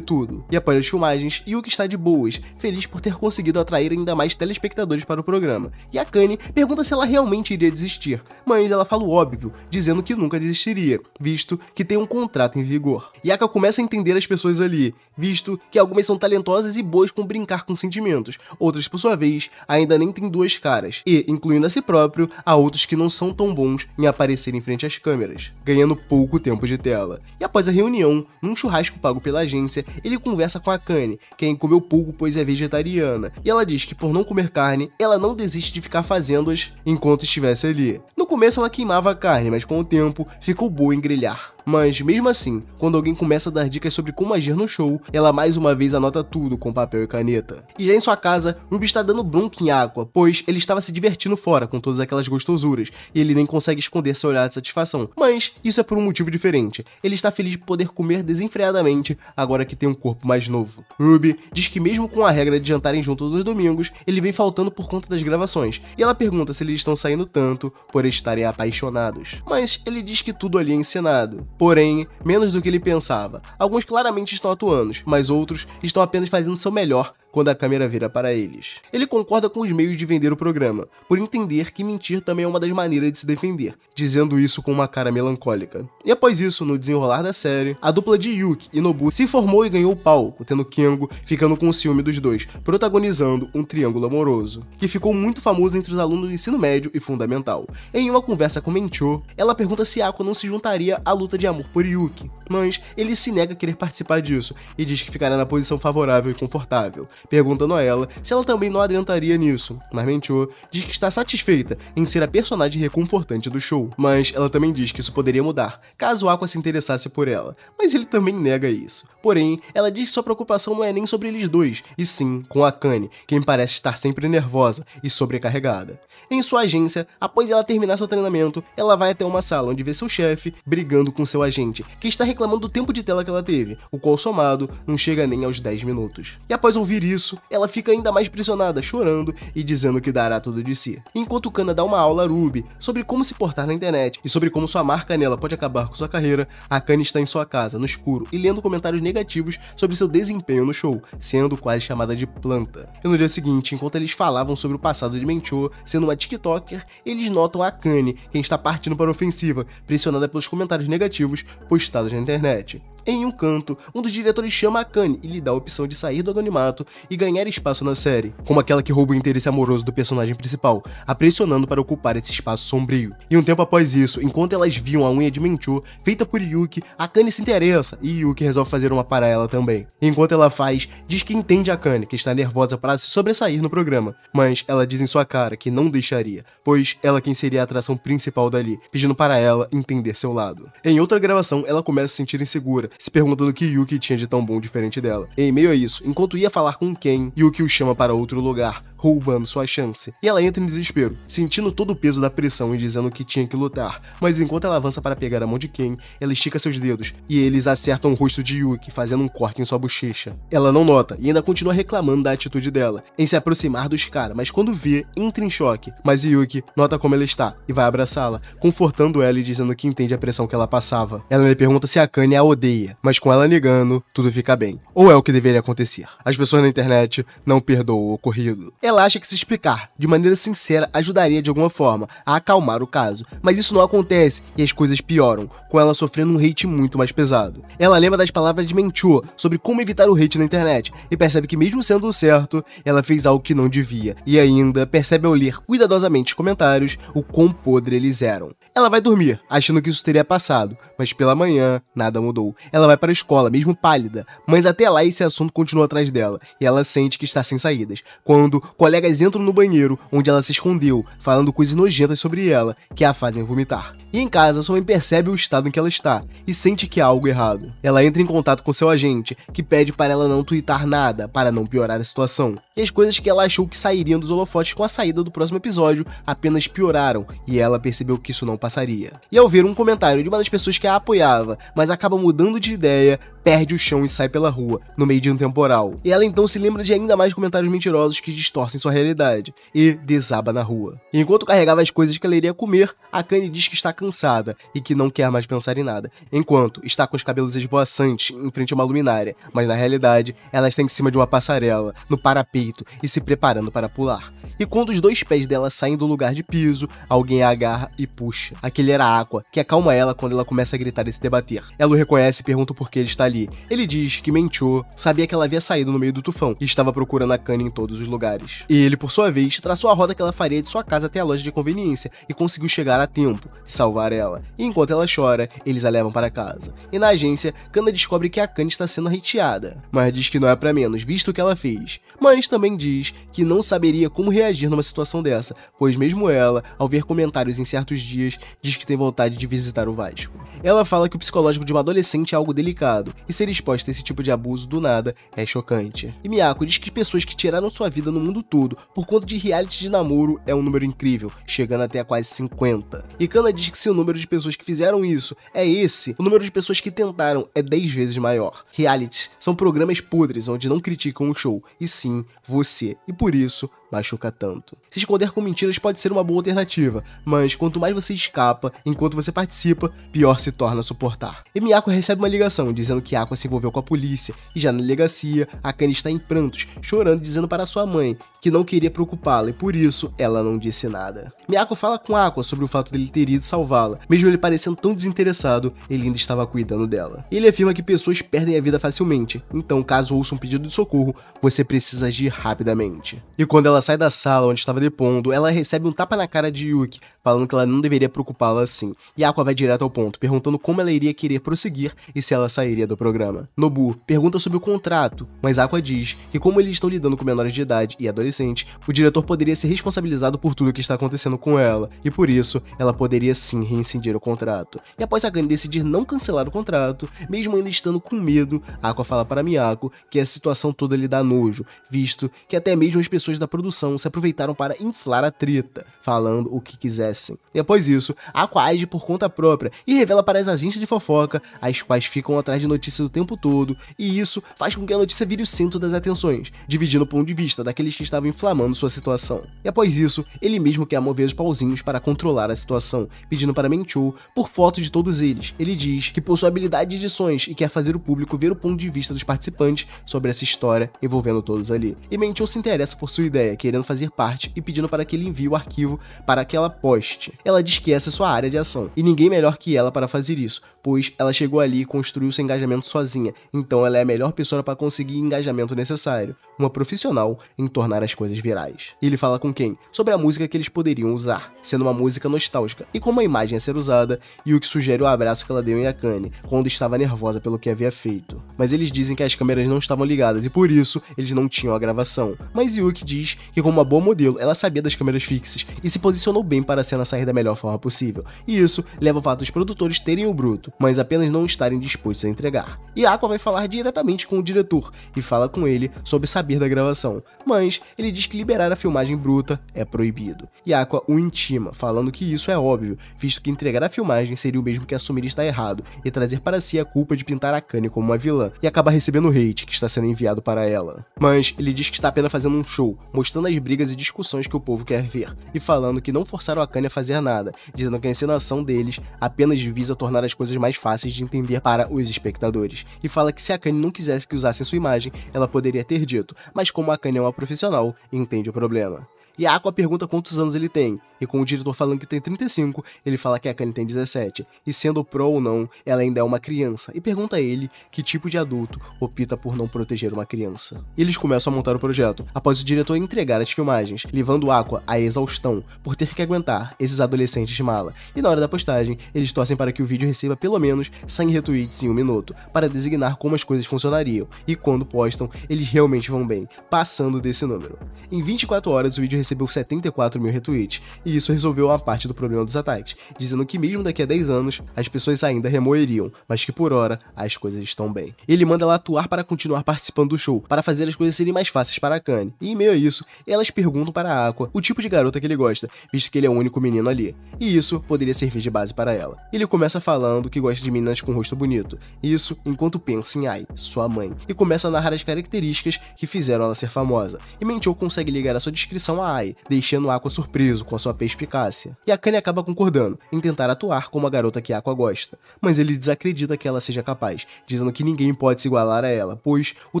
tudo. E após as filmagens, Yuki está de boas, feliz por ter conseguido atrair ainda mais telespectadores para o programa. E a Kanye pergunta se ela realmente iria desistir, mas ela fala o óbvio, dizendo que nunca desistiria, visto que tem um contrato em vigor. Yaka começa a entender as pessoas ali, visto que algumas são talentosas e boas com brincar com sentimentos sentimentos. Outras, por sua vez, ainda nem têm duas caras, e, incluindo a si próprio, há outros que não são tão bons em aparecer em frente às câmeras, ganhando pouco tempo de tela. E após a reunião, num churrasco pago pela agência, ele conversa com a Kanye, quem comeu pouco pois é vegetariana, e ela diz que por não comer carne, ela não desiste de ficar fazendo-as enquanto estivesse ali. No começo ela queimava a carne, mas com o tempo ficou boa em grelhar. Mas mesmo assim, quando alguém começa a dar dicas sobre como agir no show, ela mais uma vez anota tudo com papel e caneta. E já em sua casa, Ruby está dando bronca em Água, pois ele estava se divertindo fora com todas aquelas gostosuras, e ele nem consegue esconder seu olhar de satisfação. Mas isso é por um motivo diferente. Ele está feliz de poder comer desenfreadamente agora que tem um corpo mais novo. Ruby diz que mesmo com a regra de jantarem juntos nos domingos, ele vem faltando por conta das gravações, e ela pergunta se eles estão saindo tanto por estarem apaixonados. Mas ele diz que tudo ali é encenado. Porém, menos do que ele pensava. Alguns claramente estão atuando, mas outros estão apenas fazendo seu melhor quando a câmera vira para eles. Ele concorda com os meios de vender o programa, por entender que mentir também é uma das maneiras de se defender, dizendo isso com uma cara melancólica. E após isso, no desenrolar da série, a dupla de Yuki e Nobu se formou e ganhou o palco, tendo Kengo ficando com o ciúme dos dois, protagonizando um triângulo amoroso, que ficou muito famoso entre os alunos do ensino médio e fundamental. Em uma conversa com Mencho, ela pergunta se Aqua não se juntaria à luta de amor por Yuki, mas ele se nega a querer participar disso e diz que ficará na posição favorável e confortável, perguntando a ela se ela também não adiantaria nisso, mas mentiu, diz que está satisfeita em ser a personagem reconfortante do show, mas ela também diz que isso poderia mudar caso Aqua se interessasse por ela, mas ele também nega isso. Porém, ela diz que sua preocupação não é nem sobre eles dois, e sim com a Kanye, quem parece estar sempre nervosa e sobrecarregada. Em sua agência, após ela terminar seu treinamento, ela vai até uma sala onde vê seu chefe brigando com seu agente, que está reclamando do tempo de tela que ela teve, o qual somado não chega nem aos 10 minutos. E após ouvir isso, ela fica ainda mais pressionada, chorando e dizendo que dará tudo de si. Enquanto Kana dá uma aula a Ruby sobre como se portar na internet e sobre como sua marca nela pode acabar com sua carreira, a Kana está em sua casa, no escuro, e lendo comentários negativos sobre seu desempenho no show, sendo quase chamada de planta. E no dia seguinte, enquanto eles falavam sobre o passado de Mencho, sendo uma TikToker, eles notam a Kanye, quem está partindo para a ofensiva, pressionada pelos comentários negativos postados na internet internet. Em um canto, um dos diretores chama a Kanye e lhe dá a opção de sair do anonimato e ganhar espaço na série, como aquela que rouba o interesse amoroso do personagem principal, a pressionando para ocupar esse espaço sombrio. E um tempo após isso, enquanto elas viam a unha de Menchu feita por Yuki, a Kanye se interessa e Yuki resolve fazer uma para ela também. Enquanto ela faz, diz que entende a Kanye, que está nervosa para se sobressair no programa, mas ela diz em sua cara que não deixaria, pois ela quem seria a atração principal dali, pedindo para ela entender seu lado. Em outra gravação, ela começa a se sentir insegura se perguntando o que Yuki tinha de tão bom diferente dela. Em meio a isso, enquanto ia falar com Ken, Yuki o chama para outro lugar, roubando sua chance. E ela entra em desespero, sentindo todo o peso da pressão e dizendo que tinha que lutar. Mas enquanto ela avança para pegar a mão de Ken, ela estica seus dedos e eles acertam o rosto de Yuki, fazendo um corte em sua bochecha. Ela não nota e ainda continua reclamando da atitude dela, em se aproximar dos caras, mas quando vê, entra em choque. Mas Yuki nota como ela está e vai abraçá-la, confortando ela e dizendo que entende a pressão que ela passava. Ela lhe pergunta se a Kanye a odeia, mas com ela ligando tudo fica bem. Ou é o que deveria acontecer. As pessoas na internet não perdoam o ocorrido. Ela ela acha que se explicar de maneira sincera ajudaria de alguma forma a acalmar o caso, mas isso não acontece e as coisas pioram, com ela sofrendo um hate muito mais pesado. Ela lembra das palavras de Mentor sobre como evitar o hate na internet e percebe que, mesmo sendo o certo, ela fez algo que não devia, e ainda percebe ao ler cuidadosamente os comentários o quão podre eles eram. Ela vai dormir, achando que isso teria passado, mas pela manhã nada mudou. Ela vai para a escola, mesmo pálida, mas até lá esse assunto continua atrás dela, e ela sente que está sem saídas. Quando colegas entram no banheiro, onde ela se escondeu, falando coisas nojentas sobre ela, que a fazem vomitar e em casa mãe percebe o estado em que ela está e sente que há algo errado. Ela entra em contato com seu agente, que pede para ela não twittar nada para não piorar a situação. E as coisas que ela achou que sairiam dos holofotes com a saída do próximo episódio apenas pioraram e ela percebeu que isso não passaria. E ao ver um comentário de uma das pessoas que a apoiava, mas acaba mudando de ideia, perde o chão e sai pela rua, no meio de um temporal. E ela então se lembra de ainda mais comentários mentirosos que distorcem sua realidade e desaba na rua. E enquanto carregava as coisas que ela iria comer, a Kanye diz que está cansada e que não quer mais pensar em nada, enquanto está com os cabelos esvoaçantes em frente a uma luminária, mas na realidade ela está em cima de uma passarela, no parapeito e se preparando para pular. E quando os dois pés dela saem do lugar de piso, alguém a agarra e puxa. Aquele era Aqua, que acalma ela quando ela começa a gritar e se debater. Ela o reconhece e pergunta por que ele está ali. Ele diz que mentiu, sabia que ela havia saído no meio do tufão e estava procurando a Kanye em todos os lugares. E ele, por sua vez, traçou a roda que ela faria de sua casa até a loja de conveniência e conseguiu chegar a tempo e salvar ela. E enquanto ela chora, eles a levam para casa. E na agência, Kana descobre que a Kanye está sendo reteada, mas diz que não é para menos, visto o que ela fez. Mas também diz que não saberia como reagir reagir numa situação dessa, pois mesmo ela, ao ver comentários em certos dias, diz que tem vontade de visitar o Vasco. Ela fala que o psicológico de uma adolescente é algo delicado, e ser exposta a esse tipo de abuso do nada é chocante. E Miyako diz que pessoas que tiraram sua vida no mundo todo por conta de reality de namoro é um número incrível, chegando até a quase 50. E Kana diz que se o número de pessoas que fizeram isso é esse, o número de pessoas que tentaram é 10 vezes maior. Realities são programas podres onde não criticam o show, e sim você. E por isso, machuca tanto. Se esconder com mentiras pode ser uma boa alternativa, mas quanto mais você escapa, enquanto você participa, pior se torna suportar. E Miyako recebe uma ligação dizendo que Aqua se envolveu com a polícia, e já na delegacia, a Akane está em prantos, chorando dizendo para sua mãe que não queria preocupá-la e por isso ela não disse nada. Miyako fala com Aqua sobre o fato dele ter ido salvá-la, mesmo ele parecendo tão desinteressado, ele ainda estava cuidando dela. Ele afirma que pessoas perdem a vida facilmente, então caso ouça um pedido de socorro, você precisa agir rapidamente. E quando ela sai da sala onde estava depondo, ela recebe um tapa na cara de Yuki, falando que ela não deveria preocupá-la assim. E Aqua vai direto ao ponto, perguntando como ela iria querer prosseguir e se ela sairia do programa. Nobu pergunta sobre o contrato, mas Aqua diz que como eles estão lidando com menores de idade e adolescentes, adolescente, o diretor poderia ser responsabilizado por tudo o que está acontecendo com ela, e por isso, ela poderia sim reincindir o contrato. E após a Gany decidir não cancelar o contrato, mesmo ainda estando com medo, Aqua fala para Miyako que a situação toda lhe dá nojo, visto que até mesmo as pessoas da produção se aproveitaram para inflar a treta, falando o que quisessem. E após isso, Aqua age por conta própria e revela para as agências de fofoca, as quais ficam atrás de notícias o tempo todo, e isso faz com que a notícia vire o centro das atenções, dividindo o ponto de vista daqueles que estavam inflamando sua situação. E após isso, ele mesmo quer mover os pauzinhos para controlar a situação, pedindo para Menchou por fotos de todos eles. Ele diz que possui habilidade de edições e quer fazer o público ver o ponto de vista dos participantes sobre essa história envolvendo todos ali. E Menchou se interessa por sua ideia, querendo fazer parte e pedindo para que ele envie o arquivo para aquela poste. Ela diz que essa é sua área de ação, e ninguém é melhor que ela para fazer isso, pois ela chegou ali e construiu seu engajamento sozinha, então ela é a melhor pessoa para conseguir engajamento necessário, uma profissional em tornar as as coisas virais. E ele fala com quem? Sobre a música que eles poderiam usar, sendo uma música nostálgica, e como a imagem a ser usada, e o que sugere o abraço que ela deu em Akane, quando estava nervosa pelo que havia feito. Mas eles dizem que as câmeras não estavam ligadas e por isso eles não tinham a gravação. Mas Yuki diz que, como uma boa modelo, ela sabia das câmeras fixas e se posicionou bem para a cena sair da melhor forma possível. E isso leva ao fato dos produtores terem o bruto, mas apenas não estarem dispostos a entregar. E Aqua vai falar diretamente com o diretor e fala com ele sobre saber da gravação, mas ele diz que liberar a filmagem bruta é proibido. E Aqua o intima, falando que isso é óbvio, visto que entregar a filmagem seria o mesmo que assumir estar errado e trazer para si a culpa de pintar a Kanye como uma vilã e acabar recebendo hate que está sendo enviado para ela. Mas ele diz que está apenas fazendo um show, mostrando as brigas e discussões que o povo quer ver, e falando que não forçaram a Kanye a fazer nada, dizendo que a encenação deles apenas visa tornar as coisas mais fáceis de entender para os espectadores. E fala que se a Kanye não quisesse que usassem sua imagem, ela poderia ter dito, mas como a Kanye é uma profissional, entende o problema. E a Aqua pergunta quantos anos ele tem. E com o diretor falando que tem 35, ele fala que a Kanye tem 17. E sendo pro ou não, ela ainda é uma criança. E pergunta a ele que tipo de adulto opta por não proteger uma criança. E eles começam a montar o projeto, após o diretor entregar as filmagens, levando Aqua à exaustão por ter que aguentar esses adolescentes de mala. E na hora da postagem, eles torcem para que o vídeo receba pelo menos 100 retweets em um minuto, para designar como as coisas funcionariam. E quando postam, eles realmente vão bem, passando desse número. Em 24 horas, o vídeo recebeu recebeu 74 mil retweets, e isso resolveu uma parte do problema dos ataques, dizendo que mesmo daqui a 10 anos, as pessoas ainda remoeriam, mas que por hora, as coisas estão bem. Ele manda ela atuar para continuar participando do show, para fazer as coisas serem mais fáceis para a Kanye, e em meio a isso, elas perguntam para a Aqua o tipo de garota que ele gosta, visto que ele é o único menino ali, e isso poderia servir de base para ela. Ele começa falando que gosta de meninas com rosto bonito, isso enquanto pensa em Ai, sua mãe, e começa a narrar as características que fizeram ela ser famosa, e mentiu consegue ligar a sua descrição à Mai, deixando Aqua surpreso com a sua perspicácia. E a Kanye acaba concordando em tentar atuar como a garota que Aqua gosta, mas ele desacredita que ela seja capaz, dizendo que ninguém pode se igualar a ela, pois o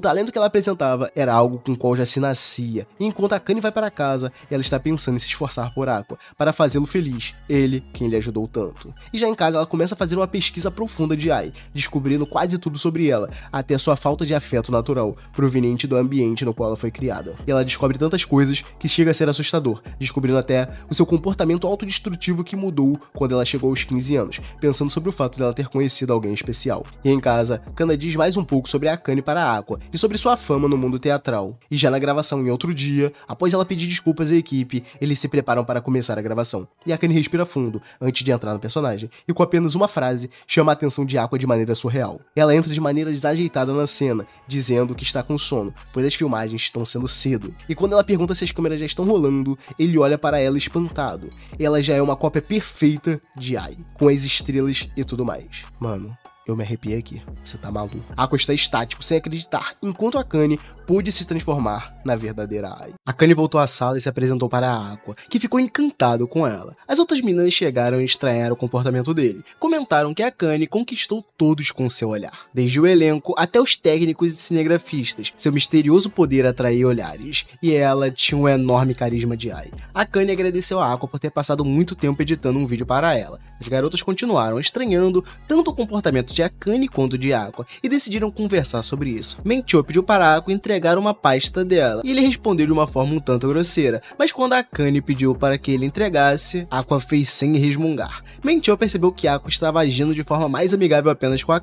talento que ela apresentava era algo com o qual já se nascia. E enquanto Kanye vai para casa, ela está pensando em se esforçar por Aqua, para fazê-lo feliz, ele quem lhe ajudou tanto. E já em casa ela começa a fazer uma pesquisa profunda de Ai, descobrindo quase tudo sobre ela, até sua falta de afeto natural, proveniente do ambiente no qual ela foi criada. E ela descobre tantas coisas que chega a ser assustador, descobrindo até o seu comportamento autodestrutivo que mudou quando ela chegou aos 15 anos, pensando sobre o fato dela ter conhecido alguém especial. E em casa, Kana diz mais um pouco sobre a Akane para a Aqua e sobre sua fama no mundo teatral. E já na gravação em outro dia, após ela pedir desculpas à equipe, eles se preparam para começar a gravação. E Akane respira fundo antes de entrar no personagem, e com apenas uma frase chama a atenção de Aqua de maneira surreal. Ela entra de maneira desajeitada na cena, dizendo que está com sono, pois as filmagens estão sendo cedo. E quando ela pergunta se as câmeras já estão rolando, ele olha para ela espantado. Ela já é uma cópia perfeita de Ai, com as estrelas e tudo mais. Mano, eu me arrepiei aqui. Você tá maluco. Aqua está estático, sem acreditar, enquanto a Kanye pôde se transformar na verdadeira Ai. A Kanye voltou à sala e se apresentou para a Aqua, que ficou encantado com ela. As outras meninas chegaram e estranharam o comportamento dele. Comentaram que a Kanye conquistou todos com seu olhar. Desde o elenco até os técnicos e cinegrafistas. Seu misterioso poder atraía olhares. E ela tinha um enorme carisma de Ai. A Kanye agradeceu a Aqua por ter passado muito tempo editando um vídeo para ela. As garotas continuaram estranhando tanto o comportamento de a Kanye quanto de Aqua e decidiram conversar sobre isso. Menchou pediu para Aqua entregar uma pasta dela e ele respondeu de uma forma um tanto grosseira, mas quando a pediu para que ele entregasse, Aqua fez sem resmungar. Menchou percebeu que Aqua estava agindo de forma mais amigável apenas com a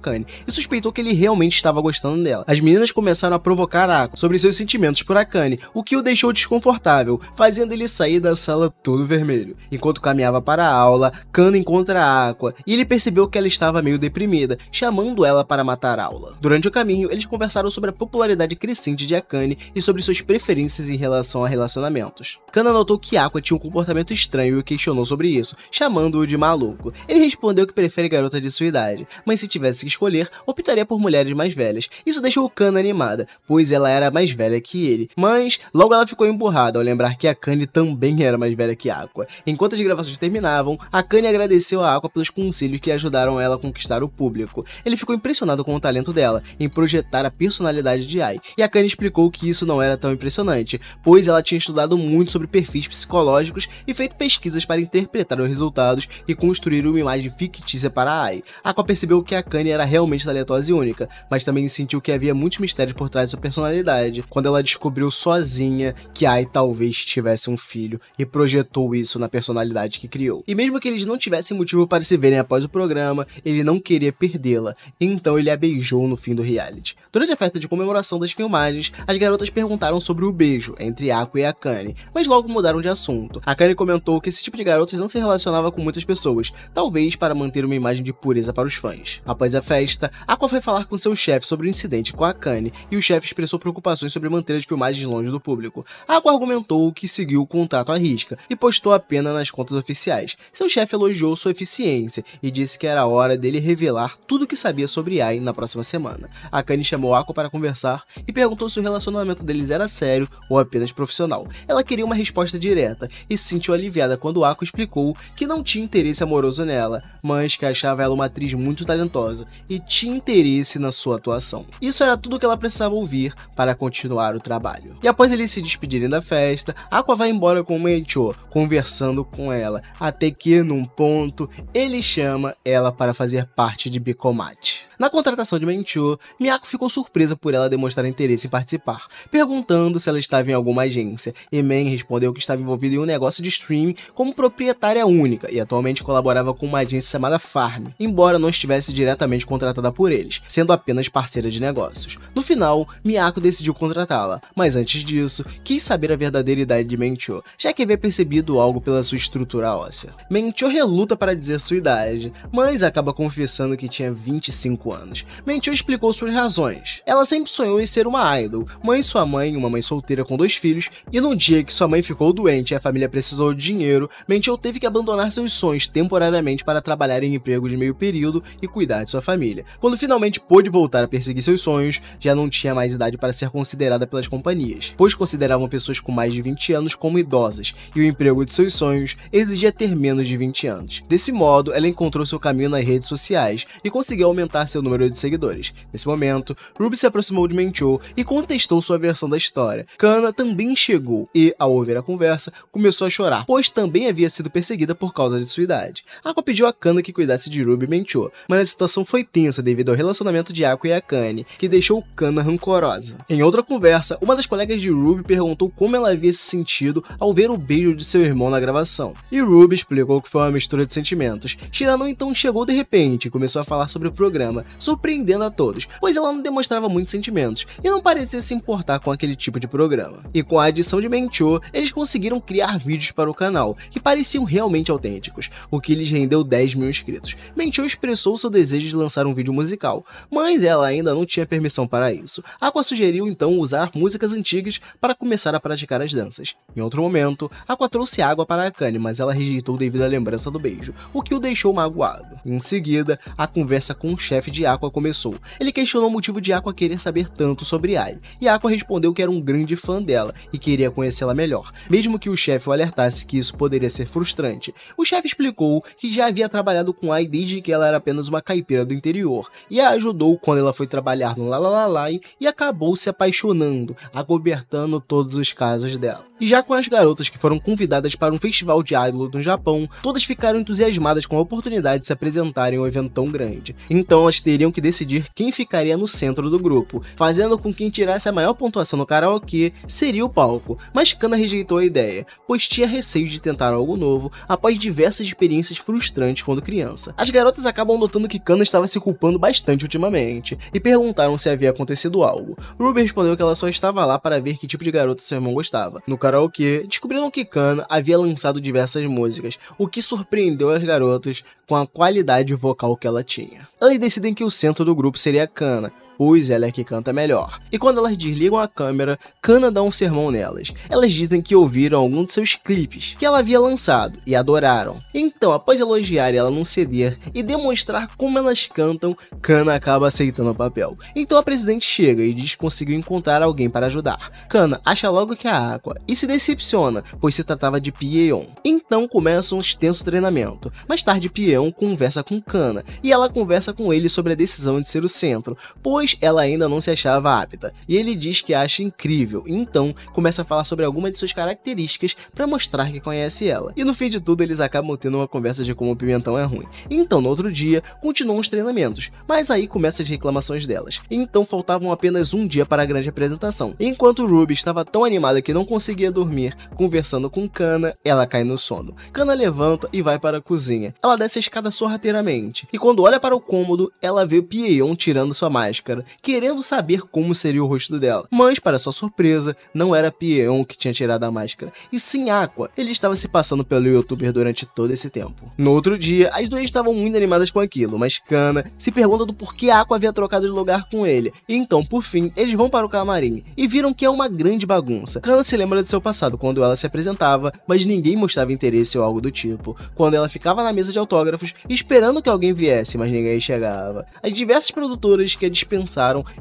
e suspeitou que ele realmente estava gostando dela. As meninas começaram a provocar Aqua sobre seus sentimentos por Akane, o que o deixou desconfortável, fazendo ele sair da sala todo vermelho. Enquanto caminhava para a aula, Kana encontra a Aqua e ele percebeu que ela estava meio deprimida, chamando ela para matar Aula. Durante o caminho, eles conversaram sobre a popularidade crescente de Akane e sobre suas preferências em relação a relacionamentos. Kana notou que Aqua tinha um comportamento estranho e questionou sobre isso, chamando-o de maluco. Ele respondeu que prefere garota de sua idade, mas se tivesse que escolher, optaria por mulheres mais velhas. Isso deixou Kana animada, pois ela era mais velha que ele. Mas logo ela ficou emburrada ao lembrar que Akane também era mais velha que Aqua. Enquanto as gravações terminavam, Akane agradeceu a Aqua pelos conselhos que ajudaram ela a conquistar o público público. Ele ficou impressionado com o talento dela em projetar a personalidade de Ai, e a Kanye explicou que isso não era tão impressionante, pois ela tinha estudado muito sobre perfis psicológicos e feito pesquisas para interpretar os resultados e construir uma imagem fictícia para Ai. A qual percebeu que a Kanye era realmente talentosa e única, mas também sentiu que havia muitos mistérios por trás de sua personalidade, quando ela descobriu sozinha que Ai talvez tivesse um filho e projetou isso na personalidade que criou. E mesmo que eles não tivessem motivo para se verem após o programa, ele não queria perder perdê-la, então ele a beijou no fim do reality. Durante a festa de comemoração das filmagens, as garotas perguntaram sobre o beijo entre Aqua e Akane, mas logo mudaram de assunto. Akane comentou que esse tipo de garotas não se relacionava com muitas pessoas, talvez para manter uma imagem de pureza para os fãs. Após a festa, Aqua foi falar com seu chefe sobre o incidente com a Akane e o chefe expressou preocupações sobre manter as filmagens longe do público. Aqua argumentou que seguiu o contrato à risca e postou a pena nas contas oficiais. Seu chefe elogiou sua eficiência e disse que era hora dele revelar tudo o que sabia sobre AI na próxima semana. A Kanye chamou Aqua para conversar e perguntou se o relacionamento deles era sério ou apenas profissional. Ela queria uma resposta direta e se sentiu aliviada quando Aqua explicou que não tinha interesse amoroso nela, mas que achava ela uma atriz muito talentosa e tinha interesse na sua atuação. Isso era tudo que ela precisava ouvir para continuar o trabalho. E após eles se despedirem da festa, Aqua vai embora com Meicho, conversando com ela, até que num ponto ele chama ela para fazer parte de Big Comate. Na contratação de Menchou, Miyako ficou surpresa por ela demonstrar interesse em participar, perguntando se ela estava em alguma agência, e Men respondeu que estava envolvida em um negócio de streaming como proprietária única e atualmente colaborava com uma agência chamada Farm, embora não estivesse diretamente contratada por eles, sendo apenas parceira de negócios. No final, Miyako decidiu contratá-la, mas antes disso, quis saber a verdadeira idade de Menchou, já que havia percebido algo pela sua estrutura óssea. Menchou reluta para dizer sua idade, mas acaba confessando que tinha 25 5 anos. Mentiu explicou suas razões. Ela sempre sonhou em ser uma idol, mãe sua mãe, uma mãe solteira com dois filhos, e num dia que sua mãe ficou doente e a família precisou de dinheiro, Mentiu teve que abandonar seus sonhos temporariamente para trabalhar em emprego de meio período e cuidar de sua família. Quando finalmente pôde voltar a perseguir seus sonhos, já não tinha mais idade para ser considerada pelas companhias, pois consideravam pessoas com mais de 20 anos como idosas, e o emprego de seus sonhos exigia ter menos de 20 anos. Desse modo, ela encontrou seu caminho nas redes sociais e conseguiu aumentar seu seu número de seguidores. Nesse momento, Ruby se aproximou de Menchou e contestou sua versão da história. Kana também chegou e, ao ouvir a conversa, começou a chorar, pois também havia sido perseguida por causa de sua idade. Aqua pediu a Kana que cuidasse de Ruby e Menchou, mas a situação foi tensa devido ao relacionamento de Aqua e Akane, que deixou Kana rancorosa. Em outra conversa, uma das colegas de Ruby perguntou como ela havia se sentido ao ver o beijo de seu irmão na gravação, e Ruby explicou que foi uma mistura de sentimentos. Shirano então chegou de repente e começou a falar sobre o programa, surpreendendo a todos, pois ela não demonstrava muitos sentimentos e não parecia se importar com aquele tipo de programa. E com a adição de Mentor, eles conseguiram criar vídeos para o canal que pareciam realmente autênticos, o que lhes rendeu 10 mil inscritos. Mentor expressou seu desejo de lançar um vídeo musical, mas ela ainda não tinha permissão para isso. Aqua sugeriu então usar músicas antigas para começar a praticar as danças. Em outro momento, Aqua trouxe água para a Akane, mas ela rejeitou devido à lembrança do beijo, o que o deixou magoado. Em seguida, a conversa com o chefe de de Aqua começou. Ele questionou o motivo de Aqua querer saber tanto sobre Ai, e Aqua respondeu que era um grande fã dela e queria conhecê-la melhor, mesmo que o chefe o alertasse que isso poderia ser frustrante. O chefe explicou que já havia trabalhado com Ai desde que ela era apenas uma caipira do interior, e a ajudou quando ela foi trabalhar no Lalalalai e acabou se apaixonando, acobertando todos os casos dela. E já com as garotas que foram convidadas para um festival de idol no Japão, todas ficaram entusiasmadas com a oportunidade de se apresentarem em um evento tão grande. Então elas teriam que decidir quem ficaria no centro do grupo, fazendo com que quem tirasse a maior pontuação no karaokê seria o palco, mas Kana rejeitou a ideia, pois tinha receio de tentar algo novo após diversas experiências frustrantes quando criança. As garotas acabam notando que Kana estava se culpando bastante ultimamente e perguntaram se havia acontecido algo. Ruby respondeu que ela só estava lá para ver que tipo de garota seu irmão gostava. No karaokê, descobriram que Kana havia lançado diversas músicas, o que surpreendeu as garotas com a qualidade vocal que ela tinha. Elas decidem que o centro do grupo seria a cana pois ela é que canta melhor. E quando elas desligam a câmera, Kana dá um sermão nelas. Elas dizem que ouviram algum de seus clipes que ela havia lançado e adoraram. Então, após elogiar ela num CD e demonstrar como elas cantam, Kana acaba aceitando o papel. Então a presidente chega e diz que conseguiu encontrar alguém para ajudar. Kana acha logo que é a Aqua e se decepciona, pois se tratava de Pieon. Então começa um extenso treinamento. Mais tarde, Pieon conversa com Kana e ela conversa com ele sobre a decisão de ser o centro, pois mas ela ainda não se achava apta. E ele diz que acha incrível, então começa a falar sobre algumas de suas características para mostrar que conhece ela. E no fim de tudo, eles acabam tendo uma conversa de como o pimentão é ruim. Então, no outro dia, continuam os treinamentos, mas aí começam as reclamações delas. Então, faltavam apenas um dia para a grande apresentação. Enquanto Ruby estava tão animada que não conseguia dormir, conversando com Kana, ela cai no sono. Kana levanta e vai para a cozinha. Ela desce a escada sorrateiramente, e quando olha para o cômodo, ela vê o Pieon tirando sua máscara máscara, querendo saber como seria o rosto dela. Mas, para sua surpresa, não era Pion que tinha tirado a máscara, e sim Aqua. Ele estava se passando pelo youtuber durante todo esse tempo. No outro dia, as duas estavam muito animadas com aquilo, mas Kana se pergunta do porquê Aqua havia trocado de lugar com ele. E então, por fim, eles vão para o camarim e viram que é uma grande bagunça. Kana se lembra de seu passado quando ela se apresentava, mas ninguém mostrava interesse ou algo do tipo. Quando ela ficava na mesa de autógrafos, esperando que alguém viesse, mas ninguém chegava. As diversas produtoras que a dispensavam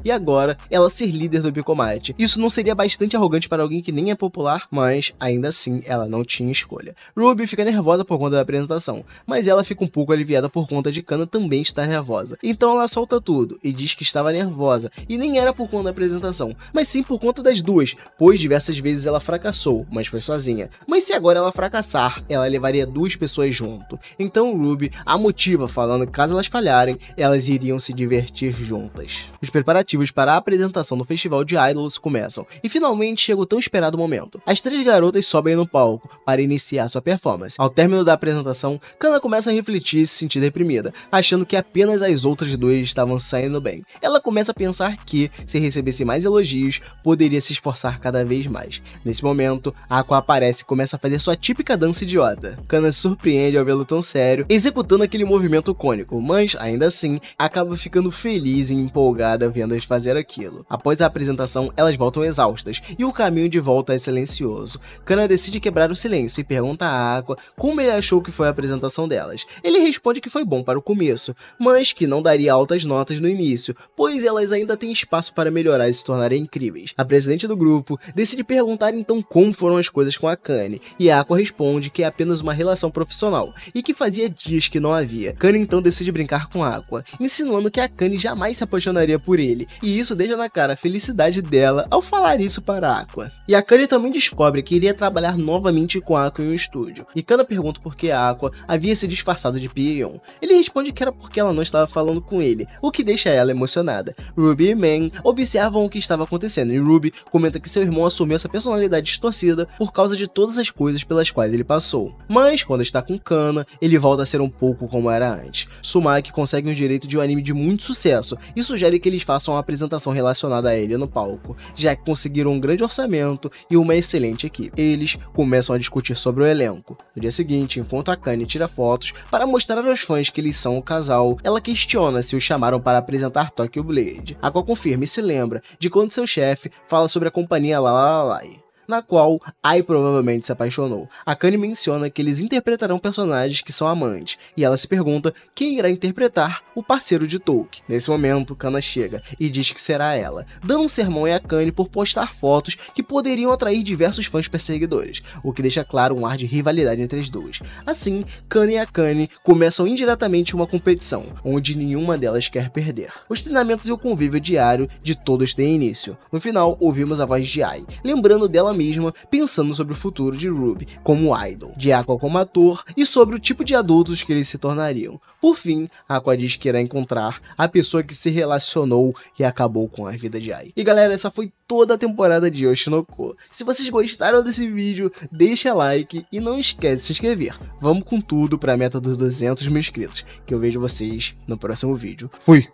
e agora ela ser líder do Bicomate. Isso não seria bastante arrogante para alguém que nem é popular, mas ainda assim ela não tinha escolha. Ruby fica nervosa por conta da apresentação, mas ela fica um pouco aliviada por conta de Kana também estar nervosa. Então ela solta tudo e diz que estava nervosa e nem era por conta da apresentação, mas sim por conta das duas, pois diversas vezes ela fracassou, mas foi sozinha. Mas se agora ela fracassar, ela levaria duas pessoas junto. Então Ruby a motiva falando que caso elas falharem, elas iriam se divertir juntas. Os preparativos para a apresentação do festival de Idols começam, e finalmente chega o tão esperado momento. As três garotas sobem no palco para iniciar sua performance. Ao término da apresentação, Kana começa a refletir e se sentir deprimida, achando que apenas as outras duas estavam saindo bem. Ela começa a pensar que, se recebesse mais elogios, poderia se esforçar cada vez mais. Nesse momento, Aqua aparece e começa a fazer sua típica dança idiota. Kana se surpreende ao vê-lo tão sério, executando aquele movimento cônico, mas, ainda assim, acaba ficando feliz e empolgada vendo-as fazer aquilo. Após a apresentação, elas voltam exaustas e o caminho de volta é silencioso. Kana decide quebrar o silêncio e pergunta a Aqua como ele achou que foi a apresentação delas. Ele responde que foi bom para o começo, mas que não daria altas notas no início, pois elas ainda têm espaço para melhorar e se tornarem incríveis. A presidente do grupo decide perguntar então como foram as coisas com a Kanye, e a Aqua responde que é apenas uma relação profissional e que fazia dias que não havia. Kanye então decide brincar com a Aqua, insinuando que a Kanye jamais se apaixonaria por ele, e isso deixa na cara a felicidade dela ao falar isso para Aqua. E a Kanye também descobre que iria trabalhar novamente com Aqua em um estúdio, e Kana pergunta por que Aqua havia se disfarçado de Pyeon. Ele responde que era porque ela não estava falando com ele, o que deixa ela emocionada. Ruby e Man observam o que estava acontecendo, e Ruby comenta que seu irmão assumiu essa personalidade distorcida por causa de todas as coisas pelas quais ele passou. Mas, quando está com Kana, ele volta a ser um pouco como era antes. Sumaki consegue um direito de um anime de muito sucesso, e sugere que que eles façam uma apresentação relacionada a ele no palco, já que conseguiram um grande orçamento e uma excelente equipe. Eles começam a discutir sobre o elenco. No dia seguinte, enquanto a Kanye tira fotos para mostrar aos fãs que eles são o casal, ela questiona se os chamaram para apresentar Tokyo Blade, a qual confirma e se lembra de quando seu chefe fala sobre a companhia La La La na qual Ai provavelmente se apaixonou. A Akane menciona que eles interpretarão personagens que são amantes, e ela se pergunta quem irá interpretar o parceiro de Tolkien. Nesse momento, Kana chega e diz que será ela, dando um sermão a Akane por postar fotos que poderiam atrair diversos fãs perseguidores, o que deixa claro um ar de rivalidade entre as duas. Assim, Kana e Akane começam indiretamente uma competição, onde nenhuma delas quer perder. Os treinamentos e o convívio diário de todos têm início. No final, ouvimos a voz de Ai, lembrando dela mesma pensando sobre o futuro de Ruby como idol, de Aqua como ator e sobre o tipo de adultos que eles se tornariam. Por fim, Aqua diz que irá encontrar a pessoa que se relacionou e acabou com a vida de Ai. E galera, essa foi toda a temporada de Yoshinoko. Se vocês gostaram desse vídeo, deixa like e não esquece de se inscrever. Vamos com tudo para a meta dos 200 mil inscritos, que eu vejo vocês no próximo vídeo. Fui!